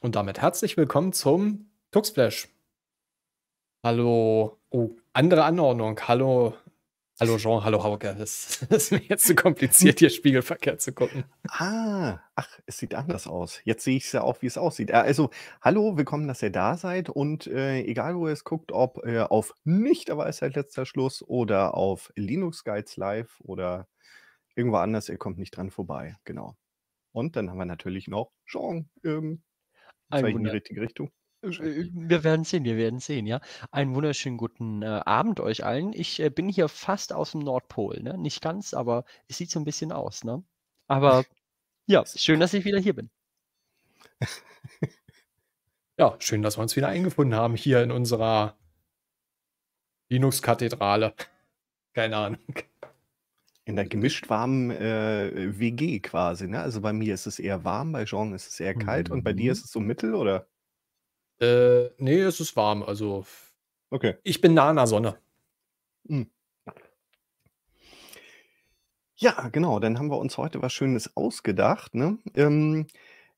Und damit herzlich willkommen zum Tuxflash. Hallo. Oh, andere Anordnung. Hallo. Hallo Jean, hallo Hauke. Das, ist mir jetzt zu kompliziert, hier Spiegelverkehr zu gucken. Ah, ach, es sieht anders aus. Jetzt sehe ich es ja auch, wie es aussieht. Äh, also, hallo, willkommen, dass ihr da seid. Und äh, egal, wo ihr es guckt, ob äh, auf nicht, aber ist halt letzter Schluss oder auf Linux Guides Live oder irgendwo anders, ihr kommt nicht dran vorbei. Genau. Und dann haben wir natürlich noch Jean. Ähm, ein in die richtige Richtung. Äh, wir werden sehen, wir werden sehen, ja. Einen wunderschönen guten äh, Abend euch allen. Ich äh, bin hier fast aus dem Nordpol, ne? Nicht ganz, aber es sieht so ein bisschen aus, ne? Aber ja, schön, dass ich wieder hier bin. Ja, schön, dass wir uns wieder eingefunden haben hier in unserer Linux-Kathedrale. Keine Ahnung. In der gemischt warmen äh, äh WG quasi, ne? Also bei mir ist es eher warm, bei Jean ist es eher kalt mhm. und bei dir mhm. ist es so mittel, oder? Äh, nee, es ist warm, also. Okay. Ich bin nah an der Sonne. Mhm. Ja, genau, dann haben wir uns heute was Schönes ausgedacht, ne? Ähm,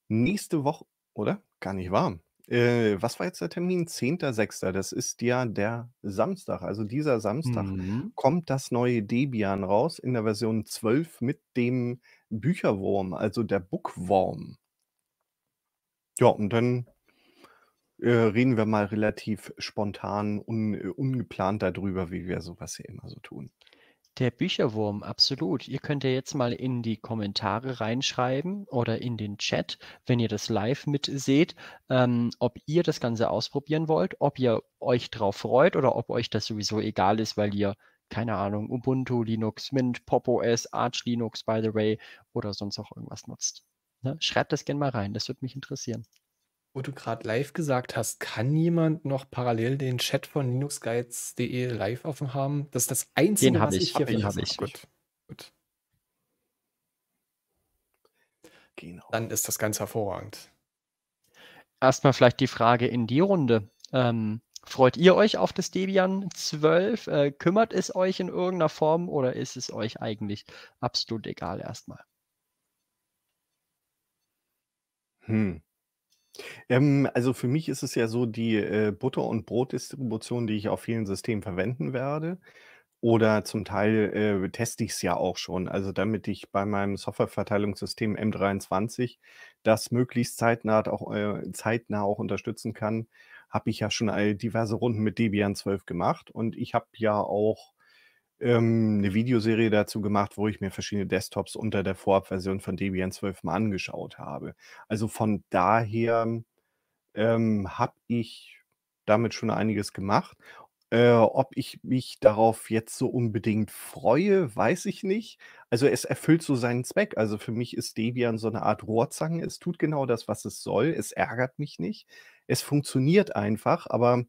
nächste Woche, oder? Gar nicht warm. Äh, was war jetzt der Termin? 10.06. Das ist ja der Samstag. Also dieser Samstag mhm. kommt das neue Debian raus in der Version 12 mit dem Bücherwurm, also der Bookworm. Ja, und dann äh, reden wir mal relativ spontan, un, äh, ungeplant darüber, wie wir sowas hier immer so tun. Der Bücherwurm, absolut. Ihr könnt ja jetzt mal in die Kommentare reinschreiben oder in den Chat, wenn ihr das live mitseht, ähm, ob ihr das Ganze ausprobieren wollt, ob ihr euch drauf freut oder ob euch das sowieso egal ist, weil ihr, keine Ahnung, Ubuntu, Linux, Mint, Pop OS, Arch Linux, by the way, oder sonst auch irgendwas nutzt. Ne? Schreibt das gerne mal rein, das würde mich interessieren wo du gerade live gesagt hast, kann jemand noch parallel den Chat von linuxguides.de live offen haben? Das ist das Einzige, den was ich, ich hier Den habe ich. Gut. Gut. Genau. Dann ist das ganz hervorragend. Erstmal vielleicht die Frage in die Runde. Ähm, freut ihr euch auf das Debian 12? Äh, kümmert es euch in irgendeiner Form oder ist es euch eigentlich absolut egal erstmal? Hm. Ähm, also für mich ist es ja so, die äh, Butter- und Brotdistribution, die ich auf vielen Systemen verwenden werde. Oder zum Teil äh, teste ich es ja auch schon. Also damit ich bei meinem Softwareverteilungssystem M23 das möglichst zeitnah auch, äh, zeitnah auch unterstützen kann, habe ich ja schon diverse Runden mit Debian 12 gemacht. Und ich habe ja auch ähm, eine Videoserie dazu gemacht, wo ich mir verschiedene Desktops unter der Vorabversion von Debian 12 mal angeschaut habe. Also von daher ähm, habe ich damit schon einiges gemacht. Äh, ob ich mich darauf jetzt so unbedingt freue, weiß ich nicht. Also es erfüllt so seinen Zweck. Also für mich ist Debian so eine Art Rohrzange. Es tut genau das, was es soll. Es ärgert mich nicht. Es funktioniert einfach, aber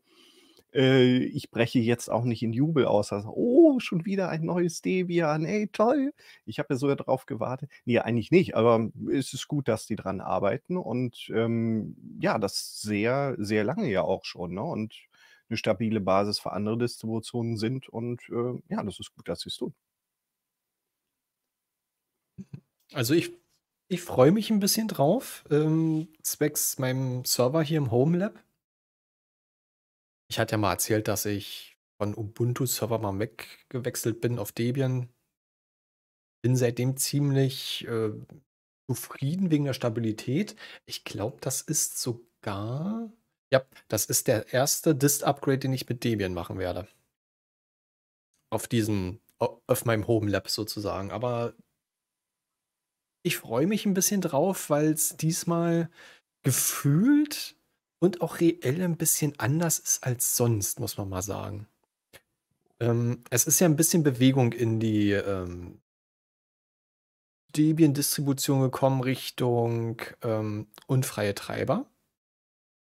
äh, ich breche jetzt auch nicht in Jubel aus. Also, oh, schon wieder ein neues Debian, ey, toll. Ich habe ja sogar drauf gewartet. Nee, eigentlich nicht, aber es ist gut, dass die dran arbeiten und ähm, ja, das sehr, sehr lange ja auch schon. Ne? Und eine stabile Basis für andere Distributionen sind und äh, ja, das ist gut, dass sie es tun. Also ich ich freue mich ein bisschen drauf, ähm, zwecks meinem Server hier im Home Lab. Ich hatte ja mal erzählt, dass ich von Ubuntu-Server mal weggewechselt bin auf Debian. Bin seitdem ziemlich äh, zufrieden wegen der Stabilität. Ich glaube, das ist sogar. Ja, das ist der erste Dist-Upgrade, den ich mit Debian machen werde. Auf diesem, auf meinem Home Lab sozusagen. Aber ich freue mich ein bisschen drauf, weil es diesmal gefühlt und auch reell ein bisschen anders ist als sonst, muss man mal sagen. Ähm, es ist ja ein bisschen Bewegung in die ähm, Debian-Distribution gekommen Richtung ähm, unfreie Treiber.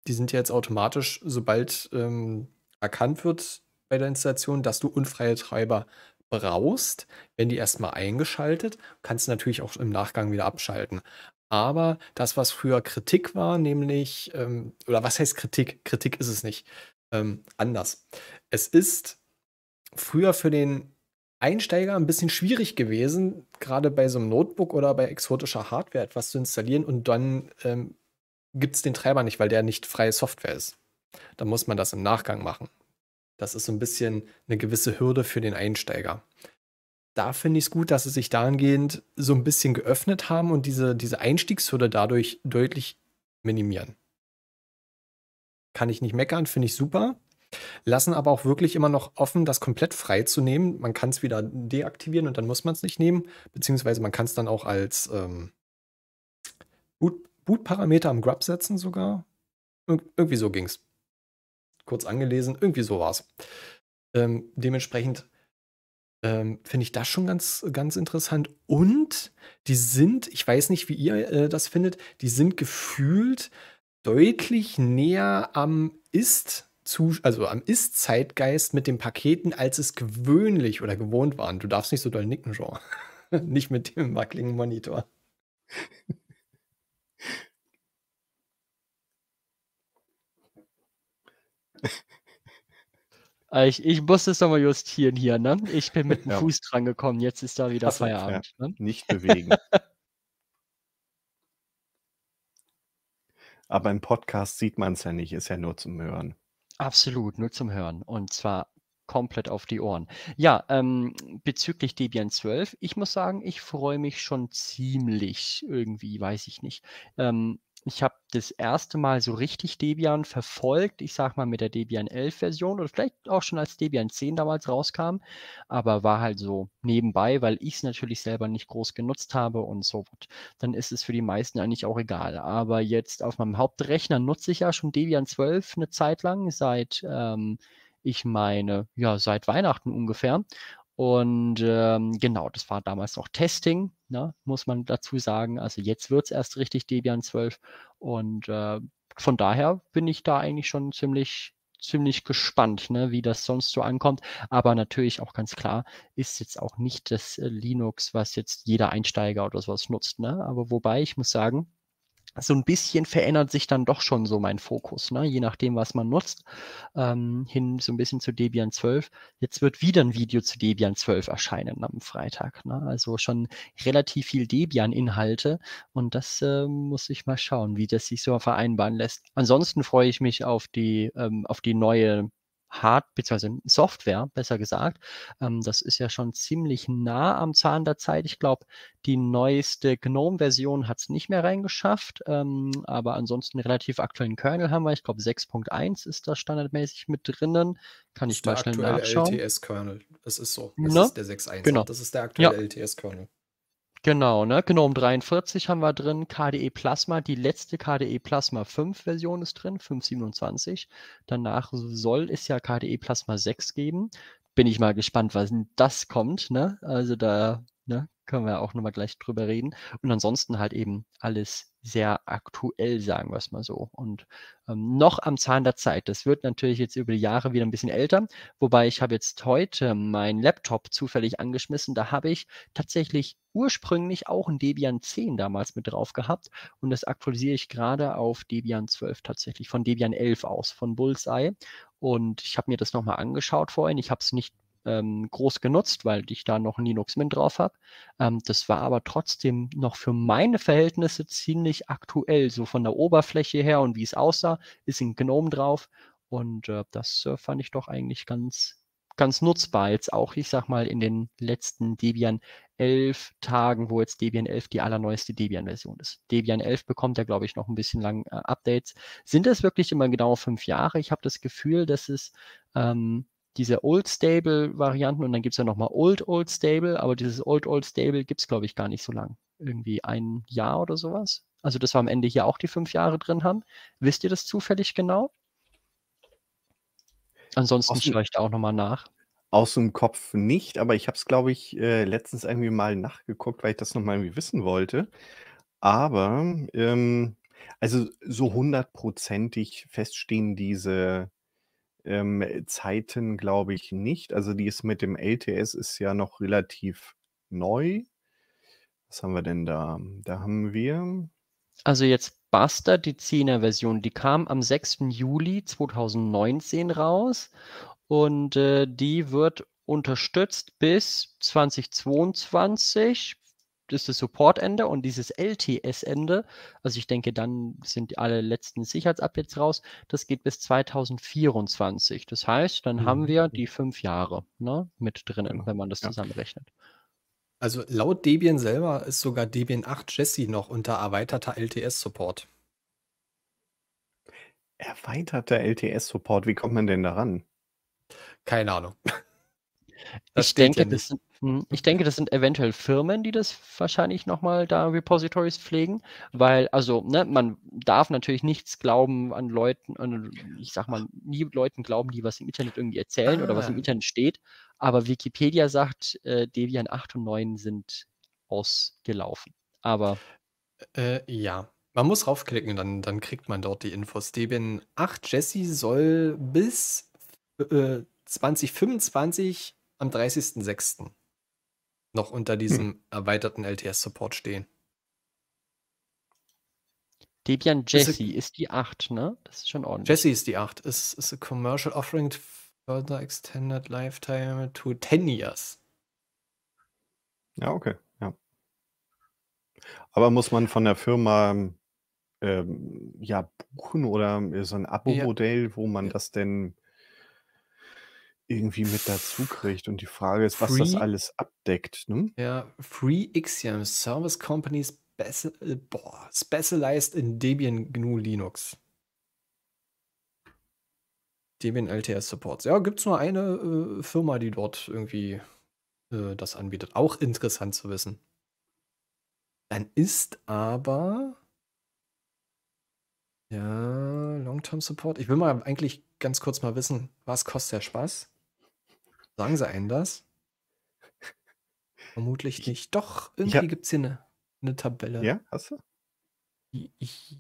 Die sind ja jetzt automatisch, sobald ähm, erkannt wird bei der Installation, dass du unfreie Treiber brauchst, wenn die erstmal eingeschaltet, kannst du natürlich auch im Nachgang wieder abschalten. Aber das, was früher Kritik war, nämlich, ähm, oder was heißt Kritik? Kritik ist es nicht. Ähm, anders. Es ist früher für den Einsteiger ein bisschen schwierig gewesen, gerade bei so einem Notebook oder bei exotischer Hardware etwas zu installieren und dann ähm, gibt es den Treiber nicht, weil der nicht freie Software ist. Da muss man das im Nachgang machen. Das ist so ein bisschen eine gewisse Hürde für den Einsteiger da finde ich es gut, dass sie sich dahingehend so ein bisschen geöffnet haben und diese, diese Einstiegshürde dadurch deutlich minimieren. Kann ich nicht meckern, finde ich super. Lassen aber auch wirklich immer noch offen, das komplett frei zu nehmen. Man kann es wieder deaktivieren und dann muss man es nicht nehmen, beziehungsweise man kann es dann auch als ähm, Boot-Parameter am Grub setzen sogar. Ir irgendwie so ging es. Kurz angelesen, irgendwie so war's. Ähm, dementsprechend ähm, finde ich das schon ganz, ganz interessant. Und die sind, ich weiß nicht, wie ihr äh, das findet, die sind gefühlt deutlich näher am Ist. Zu, also am Ist-Zeitgeist mit den Paketen, als es gewöhnlich oder gewohnt waren. Du darfst nicht so doll nicken, Jean. nicht mit dem wackeligen Monitor. Ah, ich, ich muss es nochmal justieren hier, ne? Ich bin mit dem ja. Fuß dran gekommen, jetzt ist da wieder Ach, Feierabend. Ja. Ne? Nicht bewegen. Aber im Podcast sieht man es ja nicht, ist ja nur zum Hören. Absolut, nur zum Hören. Und zwar komplett auf die Ohren. Ja, ähm, bezüglich Debian 12, ich muss sagen, ich freue mich schon ziemlich irgendwie, weiß ich nicht. Ähm, ich habe das erste Mal so richtig Debian verfolgt, ich sag mal mit der Debian 11 Version oder vielleicht auch schon als Debian 10 damals rauskam, aber war halt so nebenbei, weil ich es natürlich selber nicht groß genutzt habe und so wird. Dann ist es für die meisten eigentlich auch egal. Aber jetzt auf meinem Hauptrechner nutze ich ja schon Debian 12 eine Zeit lang, seit ähm, ich meine, ja, seit Weihnachten ungefähr. Und ähm, genau, das war damals noch Testing, ne, muss man dazu sagen. Also jetzt wird es erst richtig Debian 12. Und äh, von daher bin ich da eigentlich schon ziemlich, ziemlich gespannt, ne, wie das sonst so ankommt. Aber natürlich auch ganz klar, ist jetzt auch nicht das äh, Linux, was jetzt jeder Einsteiger oder sowas nutzt. Ne? Aber wobei, ich muss sagen, so ein bisschen verändert sich dann doch schon so mein Fokus, ne? je nachdem, was man nutzt, ähm, hin so ein bisschen zu Debian 12. Jetzt wird wieder ein Video zu Debian 12 erscheinen am Freitag. Ne? Also schon relativ viel Debian-Inhalte und das äh, muss ich mal schauen, wie das sich so vereinbaren lässt. Ansonsten freue ich mich auf die, ähm, auf die neue Hard- bzw. Software, besser gesagt. Ähm, das ist ja schon ziemlich nah am Zahn der Zeit. Ich glaube, die neueste GNOME-Version hat es nicht mehr reingeschafft, ähm, aber ansonsten relativ aktuellen Kernel haben wir. Ich glaube, 6.1 ist da standardmäßig mit drinnen. Kann ich mal schnell nachschauen. Der LTS-Kernel. Es ist so. Das ne? ist der 6.1. Genau. Das ist der aktuelle ja. LTS-Kernel. Genau, ne? Genau, 43 haben wir drin, KDE Plasma, die letzte KDE Plasma 5 Version ist drin, 527. Danach soll es ja KDE Plasma 6 geben. Bin ich mal gespannt, was denn das kommt, ne? Also da ne? können wir auch nochmal gleich drüber reden. Und ansonsten halt eben alles sehr aktuell, sagen wir es mal so. Und ähm, noch am Zahn der Zeit. Das wird natürlich jetzt über die Jahre wieder ein bisschen älter. Wobei ich habe jetzt heute meinen Laptop zufällig angeschmissen. Da habe ich tatsächlich ursprünglich auch ein Debian 10 damals mit drauf gehabt. Und das aktualisiere ich gerade auf Debian 12 tatsächlich, von Debian 11 aus, von Bullseye. Und ich habe mir das nochmal angeschaut vorhin. Ich habe es nicht ähm, groß genutzt, weil ich da noch Linux Mint drauf habe. Ähm, das war aber trotzdem noch für meine Verhältnisse ziemlich aktuell. So von der Oberfläche her und wie es aussah, ist ein Gnome drauf. Und äh, das äh, fand ich doch eigentlich ganz, ganz nutzbar. Jetzt auch, ich sag mal, in den letzten Debian 11 Tagen, wo jetzt Debian 11 die allerneueste Debian-Version ist. Debian 11 bekommt ja, glaube ich, noch ein bisschen lang äh, Updates. Sind das wirklich immer genau fünf Jahre? Ich habe das Gefühl, dass es ähm, diese Old Stable-Varianten und dann gibt es ja nochmal Old Old Stable, aber dieses Old Old Stable gibt es, glaube ich, gar nicht so lang. Irgendwie ein Jahr oder sowas. Also, dass wir am Ende hier auch die fünf Jahre drin haben. Wisst ihr das zufällig genau? Ansonsten aus schaue auch nochmal nach. Aus dem Kopf nicht, aber ich habe es, glaube ich, äh, letztens irgendwie mal nachgeguckt, weil ich das nochmal irgendwie wissen wollte. Aber, ähm, also so hundertprozentig feststehen diese ähm, Zeiten glaube ich nicht. Also die ist mit dem LTS ist ja noch relativ neu. Was haben wir denn da? Da haben wir. Also jetzt Buster, die 10er Version, die kam am 6. Juli 2019 raus und äh, die wird unterstützt bis 2022 ist das Support-Ende und dieses LTS-Ende, also ich denke, dann sind alle letzten Sicherheitsupdates raus, das geht bis 2024. Das heißt, dann mhm. haben wir die fünf Jahre ne, mit drinnen, genau. wenn man das ja. zusammenrechnet. Also laut Debian selber ist sogar Debian 8 Jesse noch unter erweiterter LTS-Support. Erweiterter LTS-Support, wie kommt man denn daran? Keine Ahnung. Das ich, denke, ja das sind, hm? ich denke, das sind eventuell Firmen, die das wahrscheinlich nochmal da Repositories pflegen, weil, also, ne, man darf natürlich nichts glauben an Leuten, an, ich sag mal, nie Leuten glauben, die was im Internet irgendwie erzählen ah. oder was im ah. Internet steht, aber Wikipedia sagt, äh, Debian 8 und 9 sind ausgelaufen. Aber. Äh, ja, man muss raufklicken, dann, dann kriegt man dort die Infos. Debian 8 Jesse soll bis äh, 2025 am 30.06. noch unter hm. diesem hm. erweiterten LTS-Support stehen. Debian Jesse ist, ist, die 8, ne? Das ist schon ordentlich. Jesse ist die 8. Ist, ist a commercial offering further extended lifetime to 10 years. Ja, okay. Ja. Aber muss man von der Firma ähm, ja buchen oder so ein Abo-Modell, ja. wo man ja. das denn irgendwie mit dazu kriegt. Und die Frage ist, was das alles abdeckt. Ne? Ja, Free XCM Service Company speci äh, boah, Specialized in Debian GNU Linux. Debian LTS Supports. Ja, gibt es nur eine äh, Firma, die dort irgendwie äh, das anbietet. Auch interessant zu wissen. Dann ist aber. Ja, Long-Term Support. Ich will mal eigentlich ganz kurz mal wissen, was kostet der Spaß? Sagen sie einen das? Vermutlich nicht. Doch, irgendwie gibt es hier eine, eine Tabelle. Ja, hast du?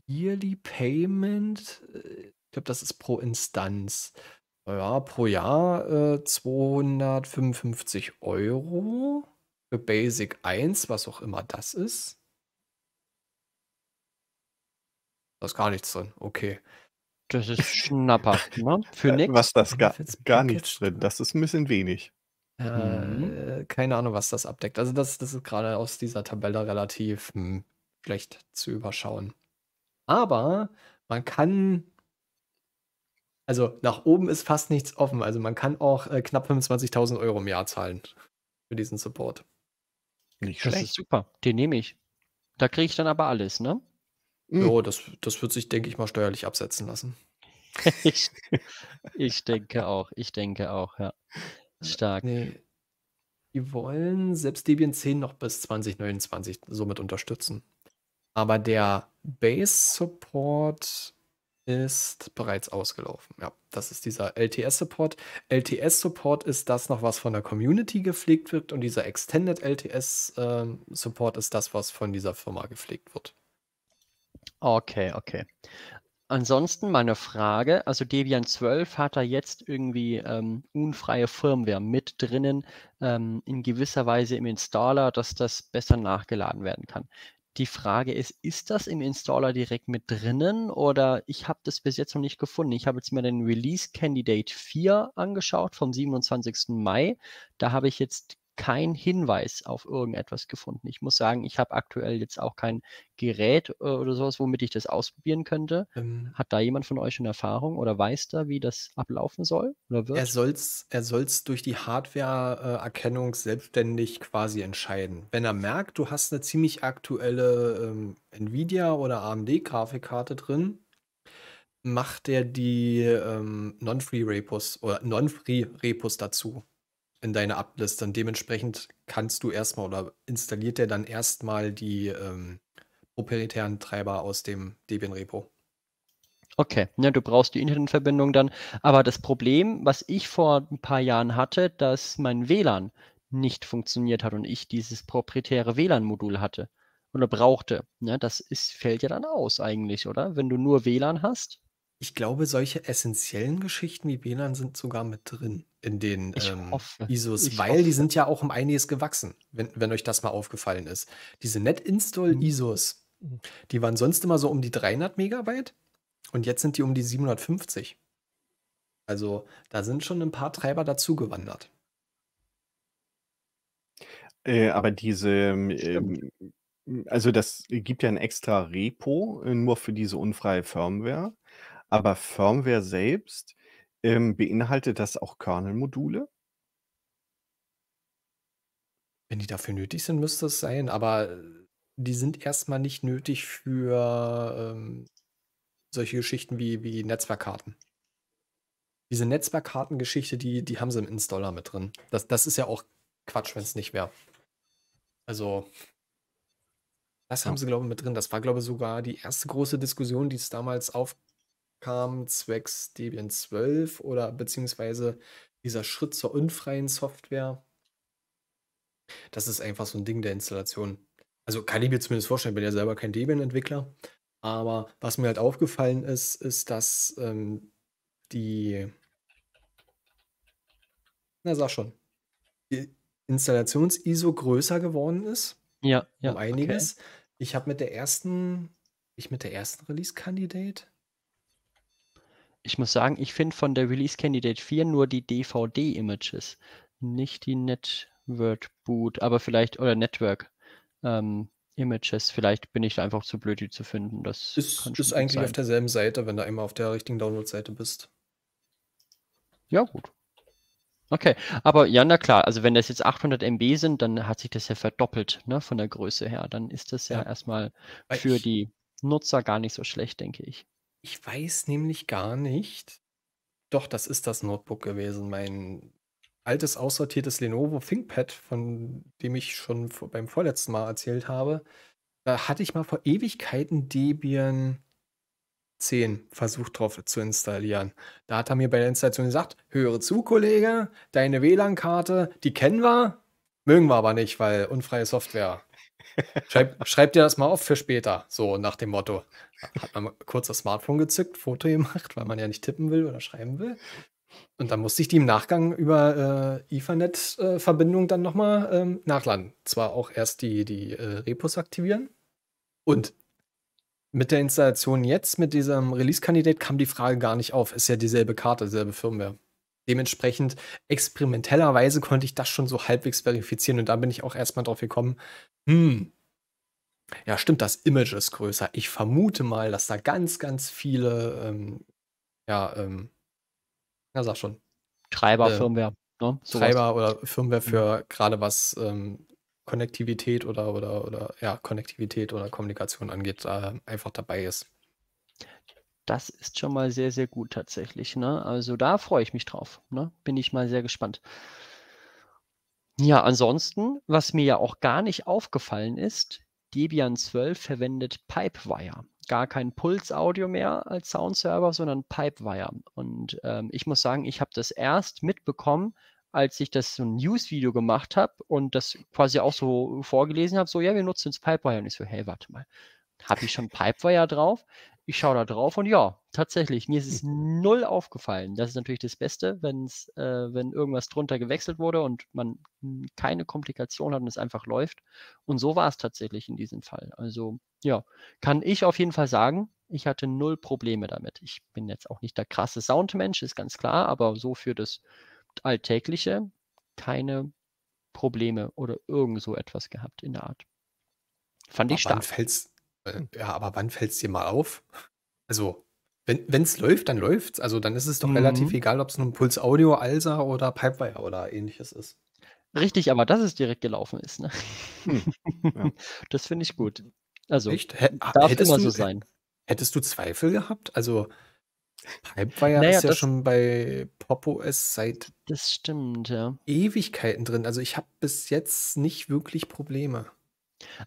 Yearly Payment, äh, ich glaube, das ist pro Instanz. Ja, pro Jahr äh, 255 Euro für Basic 1, was auch immer das ist. Da ist gar nichts drin. Okay. Das ist Schnapper. ne? Für äh, nichts. Was das gar, gar nichts drin. Das ist ein bisschen wenig. Äh, mhm. Keine Ahnung, was das abdeckt. Also, das, das ist gerade aus dieser Tabelle relativ mhm. schlecht zu überschauen. Aber man kann. Also, nach oben ist fast nichts offen. Also, man kann auch äh, knapp 25.000 Euro im Jahr zahlen für diesen Support. Nicht schlecht. Das ist super. Den nehme ich. Da kriege ich dann aber alles, ne? Mhm. Ja, hm. das, das wird sich, denke ich mal, steuerlich absetzen lassen. ich, ich denke auch, ich denke auch, ja. Stark. Nee. Die wollen selbst Debian 10 noch bis 2029 somit unterstützen. Aber der Base-Support ist bereits ausgelaufen. Ja, das ist dieser LTS-Support. LTS-Support ist das noch, was von der Community gepflegt wird und dieser Extended LTS-Support ähm, ist das, was von dieser Firma gepflegt wird. Okay, okay. Ansonsten meine Frage, also Debian 12 hat da jetzt irgendwie ähm, unfreie Firmware mit drinnen, ähm, in gewisser Weise im Installer, dass das besser nachgeladen werden kann. Die Frage ist, ist das im Installer direkt mit drinnen oder ich habe das bis jetzt noch nicht gefunden. Ich habe jetzt mir den Release Candidate 4 angeschaut vom 27. Mai. Da habe ich jetzt kein Hinweis auf irgendetwas gefunden. Ich muss sagen, ich habe aktuell jetzt auch kein Gerät äh, oder sowas, womit ich das ausprobieren könnte. Ähm, Hat da jemand von euch schon Erfahrung oder weiß da, wie das ablaufen soll oder wird? Er soll es er durch die Hardware-Erkennung selbstständig quasi entscheiden. Wenn er merkt, du hast eine ziemlich aktuelle ähm, Nvidia- oder AMD-Grafikkarte drin, macht er die ähm, Non-Free-Repos oder Non-Free-Repos dazu in deine Ablist. Dann dementsprechend kannst du erstmal oder installiert der dann erstmal die ähm, proprietären Treiber aus dem Debian-Repo. Okay, ja, ne, du brauchst die Internetverbindung dann. Aber das Problem, was ich vor ein paar Jahren hatte, dass mein WLAN nicht funktioniert hat und ich dieses proprietäre WLAN-Modul hatte oder brauchte. Ne, das ist, fällt ja dann aus eigentlich, oder? Wenn du nur WLAN hast. Ich glaube, solche essentiellen Geschichten wie WLAN sind sogar mit drin in den ähm, ISOs, weil hoffe. die sind ja auch um einiges gewachsen, wenn, wenn euch das mal aufgefallen ist. Diese mhm. Net-Install-ISOs, mhm. die waren sonst immer so um die 300 Megabyte und jetzt sind die um die 750. Also da sind schon ein paar Treiber dazugewandert. Äh, aber diese, ähm, ähm also das gibt ja ein extra Repo äh, nur für diese unfreie Firmware. Aber Firmware selbst ähm, beinhaltet das auch Kernel-Module? Wenn die dafür nötig sind, müsste es sein, aber äh, die sind erstmal nicht nötig für ähm, solche Geschichten wie, wie Netzwerkkarten. Diese Netzwerkkartengeschichte, die, die haben sie im Installer mit drin. Das, das ist ja auch Quatsch, wenn es nicht wäre. Also, das haben sie, glaube ich, mit drin. Das war, glaube ich, sogar die erste große Diskussion, die es damals auf, kam zwecks Debian 12 oder beziehungsweise dieser Schritt zur unfreien Software. Das ist einfach so ein Ding der Installation. Also kann ich mir zumindest vorstellen, bin ja selber kein Debian-Entwickler. Aber was mir halt aufgefallen ist, ist, dass ähm, die, na sag schon, die Installations-ISO größer geworden ist. Ja, ja. Um einiges. Okay. Ich habe mit der ersten, ich mit der ersten Release-Candidate, ich muss sagen, ich finde von der Release Candidate 4 nur die DVD-Images, nicht die Network Boot, aber vielleicht, oder Network ähm, Images. Vielleicht bin ich da einfach zu blöd, die zu finden. Das ist, ist eigentlich sein. auf derselben Seite, wenn du einmal auf der richtigen Download-Seite bist. Ja, gut. Okay, aber ja, na klar, also wenn das jetzt 800 MB sind, dann hat sich das ja verdoppelt ne, von der Größe her. Dann ist das ja, ja. erstmal für ich, die Nutzer gar nicht so schlecht, denke ich. Ich weiß nämlich gar nicht. Doch, das ist das Notebook gewesen. Mein altes, aussortiertes Lenovo ThinkPad, von dem ich schon beim vorletzten Mal erzählt habe. Da hatte ich mal vor Ewigkeiten Debian 10 versucht drauf zu installieren. Da hat er mir bei der Installation gesagt, höre zu, Kollege, deine WLAN-Karte, die kennen wir, mögen wir aber nicht, weil unfreie Software. Schreib, schreib dir das mal auf für später, so nach dem Motto. Hat man kurz das Smartphone gezückt, Foto gemacht, weil man ja nicht tippen will oder schreiben will. Und dann musste ich die im Nachgang über äh, Ethernet-Verbindung äh, dann nochmal ähm, nachladen. Zwar auch erst die, die äh, Repos aktivieren. Und mit der Installation jetzt, mit diesem Release-Kandidat, kam die Frage gar nicht auf. Ist ja dieselbe Karte, dieselbe Firmware dementsprechend experimentellerweise konnte ich das schon so halbwegs verifizieren und da bin ich auch erstmal drauf gekommen, hm, ja stimmt, das Image ist größer. Ich vermute mal, dass da ganz, ganz viele, ähm, ja, ähm, ja, sag schon. Ähm, ne, Treiber, äh, Firmware. Ne? So Treiber was. oder Firmware für mhm. gerade was ähm, Konnektivität oder, oder, oder, ja, Konnektivität oder Kommunikation angeht, äh, einfach dabei ist. Das ist schon mal sehr, sehr gut tatsächlich. Ne? Also da freue ich mich drauf. Ne? Bin ich mal sehr gespannt. Ja, ansonsten, was mir ja auch gar nicht aufgefallen ist, Debian 12 verwendet Pipewire. Gar kein puls audio mehr als Soundserver, sondern Pipewire. Und ähm, ich muss sagen, ich habe das erst mitbekommen, als ich das so ein News-Video gemacht habe und das quasi auch so vorgelesen habe, so, ja, wir nutzen jetzt Pipewire. Und ich so, hey, warte mal, habe ich schon Pipewire drauf? ich schaue da drauf und ja, tatsächlich, mir ist es mhm. null aufgefallen. Das ist natürlich das Beste, wenn's, äh, wenn irgendwas drunter gewechselt wurde und man keine Komplikation hat und es einfach läuft. Und so war es tatsächlich in diesem Fall. Also ja, kann ich auf jeden Fall sagen, ich hatte null Probleme damit. Ich bin jetzt auch nicht der krasse Soundmensch, ist ganz klar, aber so für das Alltägliche keine Probleme oder irgend so etwas gehabt in der Art. Fand ich aber stark. Fällt's, äh, ja, aber wann fällt es dir mal auf? Also, wenn es läuft, dann läuft es. Also dann ist es doch mhm. relativ egal, ob es nun Puls Audio, Alsa oder Pipewire oder ähnliches ist. Richtig, aber dass es direkt gelaufen ist. Ne? Hm. Ja. Das finde ich gut. Also Echt? Ah, darf hättest immer du, so sein. Hättest du Zweifel gehabt? Also Pipewire naja, ist ja schon bei PopOS seit das stimmt, ja. Ewigkeiten drin. Also ich habe bis jetzt nicht wirklich Probleme.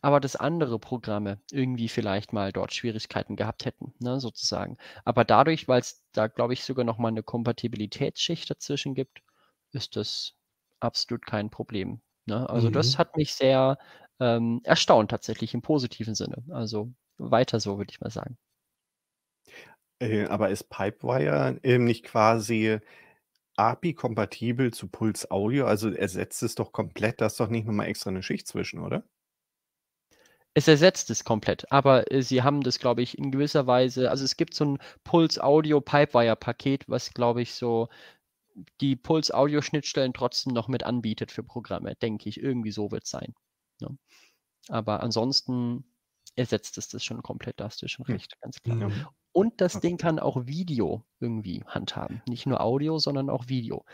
Aber dass andere Programme irgendwie vielleicht mal dort Schwierigkeiten gehabt hätten, ne, sozusagen. Aber dadurch, weil es da, glaube ich, sogar nochmal eine Kompatibilitätsschicht dazwischen gibt, ist das absolut kein Problem. Ne? Also mhm. das hat mich sehr ähm, erstaunt tatsächlich im positiven Sinne. Also weiter so, würde ich mal sagen. Äh, aber ist Pipewire äh, nicht quasi API-kompatibel zu Pulse Audio? Also ersetzt es doch komplett, da ist doch nicht nochmal extra eine Schicht zwischen, oder? es ersetzt es komplett, aber äh, sie haben das, glaube ich, in gewisser Weise, also es gibt so ein Pulse Audio Pipewire Paket, was, glaube ich, so die Pulse Audio Schnittstellen trotzdem noch mit anbietet für Programme, denke ich. Irgendwie so wird es sein. Ne? Aber ansonsten ersetzt es das schon komplett, da hast du schon hm. recht, ganz klar. Ja. Und das Ding kann auch Video irgendwie handhaben. Nicht nur Audio, sondern auch Video.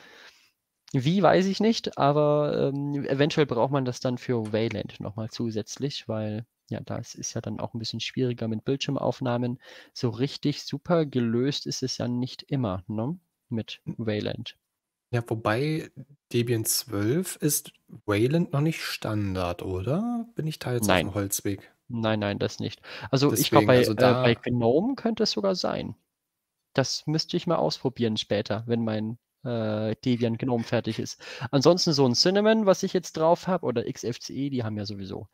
Wie weiß ich nicht, aber ähm, eventuell braucht man das dann für Wayland nochmal zusätzlich, weil ja, das ist ja dann auch ein bisschen schwieriger mit Bildschirmaufnahmen. So richtig super gelöst ist es ja nicht immer, ne? Mit hm. Wayland. Ja, wobei Debian 12 ist Wayland noch nicht Standard, oder? Bin ich da jetzt nein. auf dem Holzweg? Nein, nein, das nicht. Also Deswegen, ich glaube, bei, also äh, bei Gnome könnte es sogar sein. Das müsste ich mal ausprobieren später, wenn mein äh, Debian Gnome fertig ist. Ansonsten so ein Cinnamon, was ich jetzt drauf habe, oder XFCE, die haben ja sowieso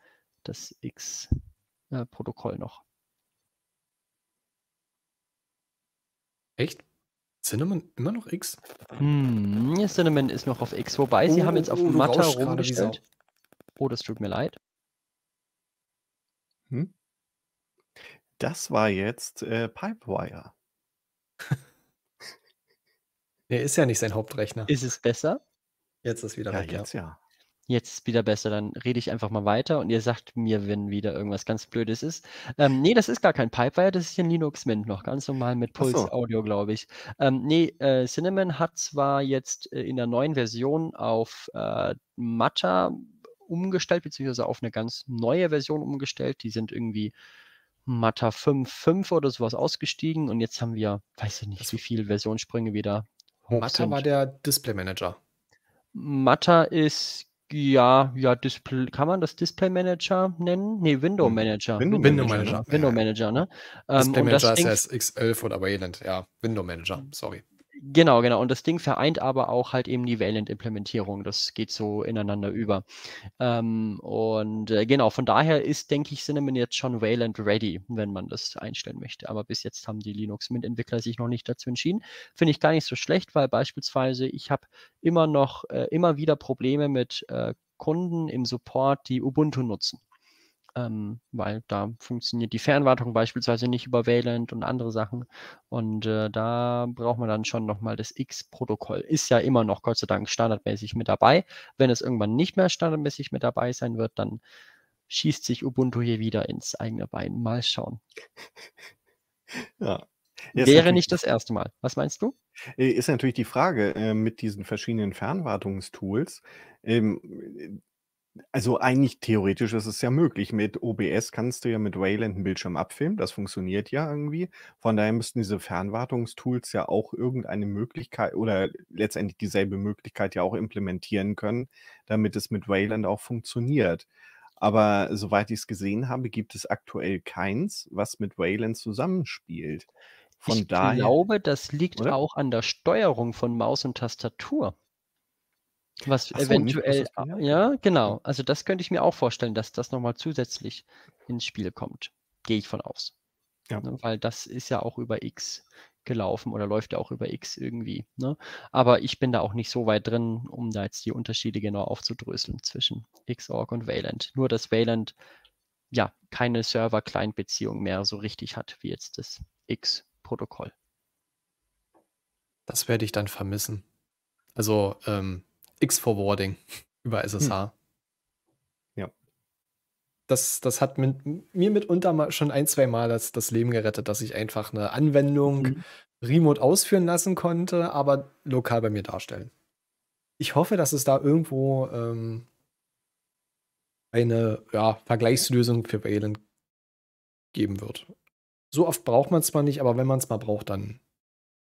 das X-Protokoll äh, noch. Echt? Cinnamon immer noch X? Hm, Cinnamon ist noch auf X, wobei oh, sie haben jetzt auf oh, Matter rumgestellt. Oh, das tut mir leid. Hm? Das war jetzt äh, Pipewire. Nee, ist ja nicht sein Hauptrechner. Ist es besser? Jetzt ist wieder ja, weg, Jetzt ja. ja. Jetzt ist wieder besser, dann rede ich einfach mal weiter und ihr sagt mir, wenn wieder irgendwas ganz Blödes ist. Ähm, nee, das ist gar kein Pipewire, das ist ein Linux Mint noch, ganz normal mit Pulse so. Audio, glaube ich. Ähm, nee, äh, Cinnamon hat zwar jetzt äh, in der neuen Version auf äh, Matter umgestellt, beziehungsweise auf eine ganz neue Version umgestellt. Die sind irgendwie Matter 5.5 oder sowas ausgestiegen und jetzt haben wir, weiß ich nicht, wie viele Versionssprünge wieder Oh, Matter war der Display Manager. Matter ist ja, ja, Display, kann man das Display Manager nennen? Nee, Window hm. Manager. Window, Window Manager. Manager. Ne? Window Manager, ne? Display ähm, Manager ist ja x 11 oder Wayland, ja. Window Manager, hm. sorry. Genau, genau. Und das Ding vereint aber auch halt eben die Valent-Implementierung. Das geht so ineinander über. Ähm, und äh, genau, von daher ist, denke ich, Cinnamon jetzt schon Valent ready, wenn man das einstellen möchte. Aber bis jetzt haben die Linux Mint-Entwickler sich noch nicht dazu entschieden. Finde ich gar nicht so schlecht, weil beispielsweise ich habe immer noch, äh, immer wieder Probleme mit äh, Kunden im Support, die Ubuntu nutzen ähm, weil da funktioniert die Fernwartung beispielsweise nicht über Valent und andere Sachen. Und äh, da braucht man dann schon nochmal das X-Protokoll. Ist ja immer noch Gott sei Dank standardmäßig mit dabei. Wenn es irgendwann nicht mehr standardmäßig mit dabei sein wird, dann schießt sich Ubuntu hier wieder ins eigene Bein. Mal schauen. Ja. Ist Wäre nicht das erste Mal. Was meinst du? Äh, ist natürlich die Frage äh, mit diesen verschiedenen Fernwartungstools. Ähm, also eigentlich theoretisch ist es ja möglich. Mit OBS kannst du ja mit Wayland einen Bildschirm abfilmen. Das funktioniert ja irgendwie. Von daher müssten diese Fernwartungstools ja auch irgendeine Möglichkeit oder letztendlich dieselbe Möglichkeit ja auch implementieren können, damit es mit Wayland auch funktioniert. Aber soweit ich es gesehen habe, gibt es aktuell keins, was mit Wayland zusammenspielt. Von ich daher, glaube, das liegt oder? auch an der Steuerung von Maus und Tastatur. Was so, eventuell, ja, genau. Mhm. Also das könnte ich mir auch vorstellen, dass das nochmal zusätzlich ins Spiel kommt. Gehe ich von aus. Ja. Ne, weil das ist ja auch über X gelaufen oder läuft ja auch über X irgendwie. Ne? Aber ich bin da auch nicht so weit drin, um da jetzt die Unterschiede genau aufzudröseln zwischen Xorg und Wayland. Nur, dass Wayland ja keine Server-Client-Beziehung mehr so richtig hat, wie jetzt das X-Protokoll. Das werde ich dann vermissen. Also, ähm, X-Forwarding über SSH. Hm. Ja. Das, das hat mit, mir mitunter mal, schon ein, zwei Mal das, das Leben gerettet, dass ich einfach eine Anwendung mhm. remote ausführen lassen konnte, aber lokal bei mir darstellen. Ich hoffe, dass es da irgendwo ähm, eine ja, Vergleichslösung für Wayland geben wird. So oft braucht man es zwar nicht, aber wenn man es mal braucht, dann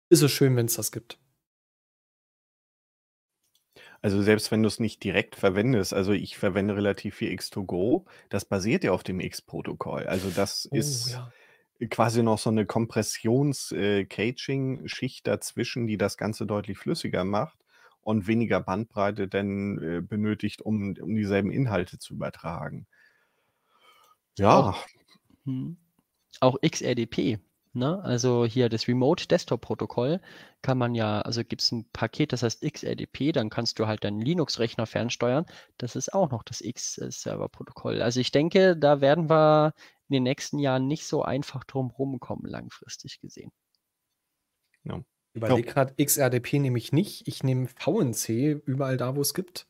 ist es schön, wenn es das gibt. Also selbst wenn du es nicht direkt verwendest, also ich verwende relativ viel X2Go, das basiert ja auf dem X-Protokoll. Also das Oh, ist ja. quasi noch so eine Kompressions-Caching-Schicht äh, dazwischen, die das Ganze deutlich flüssiger macht und weniger Bandbreite denn äh, benötigt, um, um dieselben Inhalte zu übertragen. Auch, Ja, hm, auch XRDP. Ne? Also hier das Remote Desktop Protokoll kann man ja, also gibt es ein Paket, das heißt XRDP, dann kannst du halt deinen Linux-Rechner fernsteuern. Das ist auch noch das X-Server-Protokoll. Also ich denke, da werden wir in den nächsten Jahren nicht so einfach drum rumkommen, langfristig gesehen. Ja. Überleg oh. gerade, XRDP nehme ich nicht. Ich nehme VNC überall da, wo es gibt.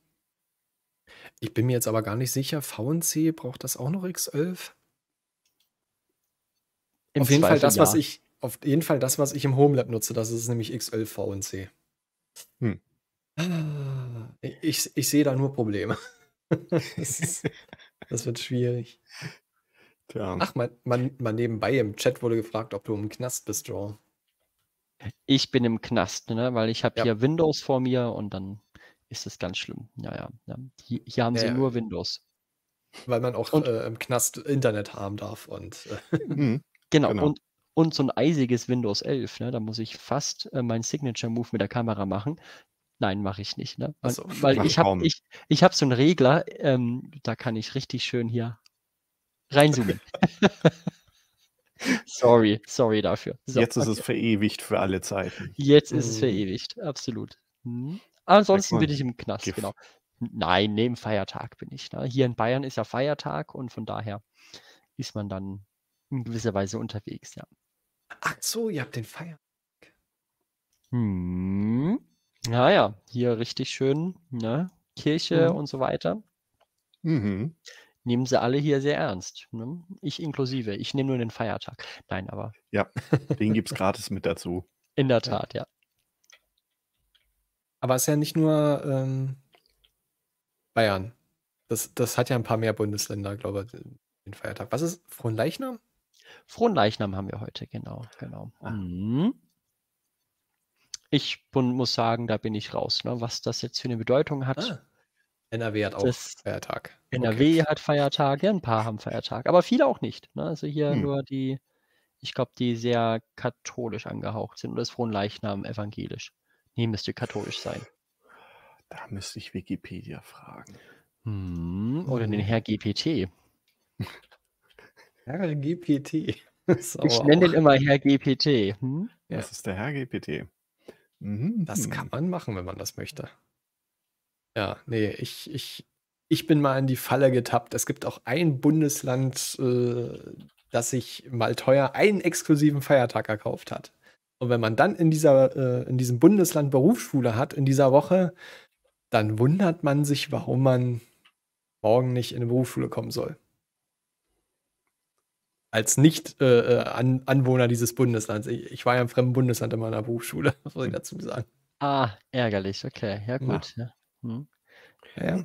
Ich bin mir jetzt aber gar nicht sicher, VNC braucht das auch noch X11? Im auf jeden Fall das, Jahr. was ich, auf jeden Fall das, was ich im Homelab nutze, das ist nämlich X11 VNC. Hm. Ah, ich, ich sehe da nur Probleme. das, ist, das, wird schwierig. Tja. Ach, mal, man, man nebenbei im Chat wurde gefragt, ob du im Knast bist, Joe. Ich bin im Knast, ne? weil ich habe ja. hier Windows vor mir und dann ist es ganz schlimm. Ja, ja. ja. Hier, hier, haben sie ja, nur Windows. Weil man auch und, äh, im Knast Internet haben darf und. Äh, hm. Genau. genau. Und, und so ein eisiges Windows 11. Ne? Da muss ich fast äh, mein Signature-Move mit der Kamera machen. Nein, mache ich nicht. Ne? Weil, so, weil ich habe ich, ich hab so einen Regler, ähm, da kann ich richtig schön hier reinzoomen. sorry, sorry dafür. So, Jetzt ist okay. es verewigt für alle Zeiten. Jetzt ist es hm. verewigt, absolut. Hm. Ansonsten bin ich im Knast, Gift. genau. Nein, neben Feiertag bin ich. Ne? Hier in Bayern ist ja Feiertag und von daher ist man dann in gewisser Weise unterwegs, ja. Ach so, ihr habt den Feiertag. Hm. Naja, hier richtig schön, ne? Kirche mhm. und so weiter. Mhm. Nehmen sie alle hier sehr ernst. Ne? Ich inklusive. Ich nehme nur den Feiertag. Nein, aber. Ja, den gibt es gratis mit dazu. In der Tat, ja. Aber es ist ja nicht nur ähm, Bayern. Das, das hat ja ein paar mehr Bundesländer, glaube ich, den Feiertag. Was ist Fronleichnam? Frohen Leichnam haben wir heute, genau, genau. Mhm. Ich muss sagen, da bin ich raus, ne, was das jetzt für eine Bedeutung hat. Ah. NRW hat auch das Feiertag. NRW okay. hat Feiertag, ja, ein paar haben Feiertag, aber viele auch nicht. Ne? Also hier hm. nur die, ich glaube, die sehr katholisch angehaucht sind und das Frohen Leichnam evangelisch. Nee, müsste katholisch sein. Da müsste ich Wikipedia fragen. Hm, oder den Herr GPT. Herr GPT. Ich nenne den immer Herr GPT. Hm? Ja. Das ist der Herr GPT. Mhm. Das kann man machen, wenn man das möchte. Ja, nee, ich, ich, ich bin mal in die Falle getappt. Es gibt auch ein Bundesland, äh, das sich mal teuer einen exklusiven Feiertag erkauft hat. Und wenn man dann in, dieser, äh, in diesem Bundesland Berufsschule hat, in dieser Woche, dann wundert man sich, warum man morgen nicht in eine Berufsschule kommen soll als Nicht-Anwohner äh, äh, dieses Bundeslands. Ich, war ja im fremden Bundesland in meiner Berufsschule, was muss ich hm. dazu sagen. Ah, ärgerlich, okay, ja gut. Ja. Hm. Ja.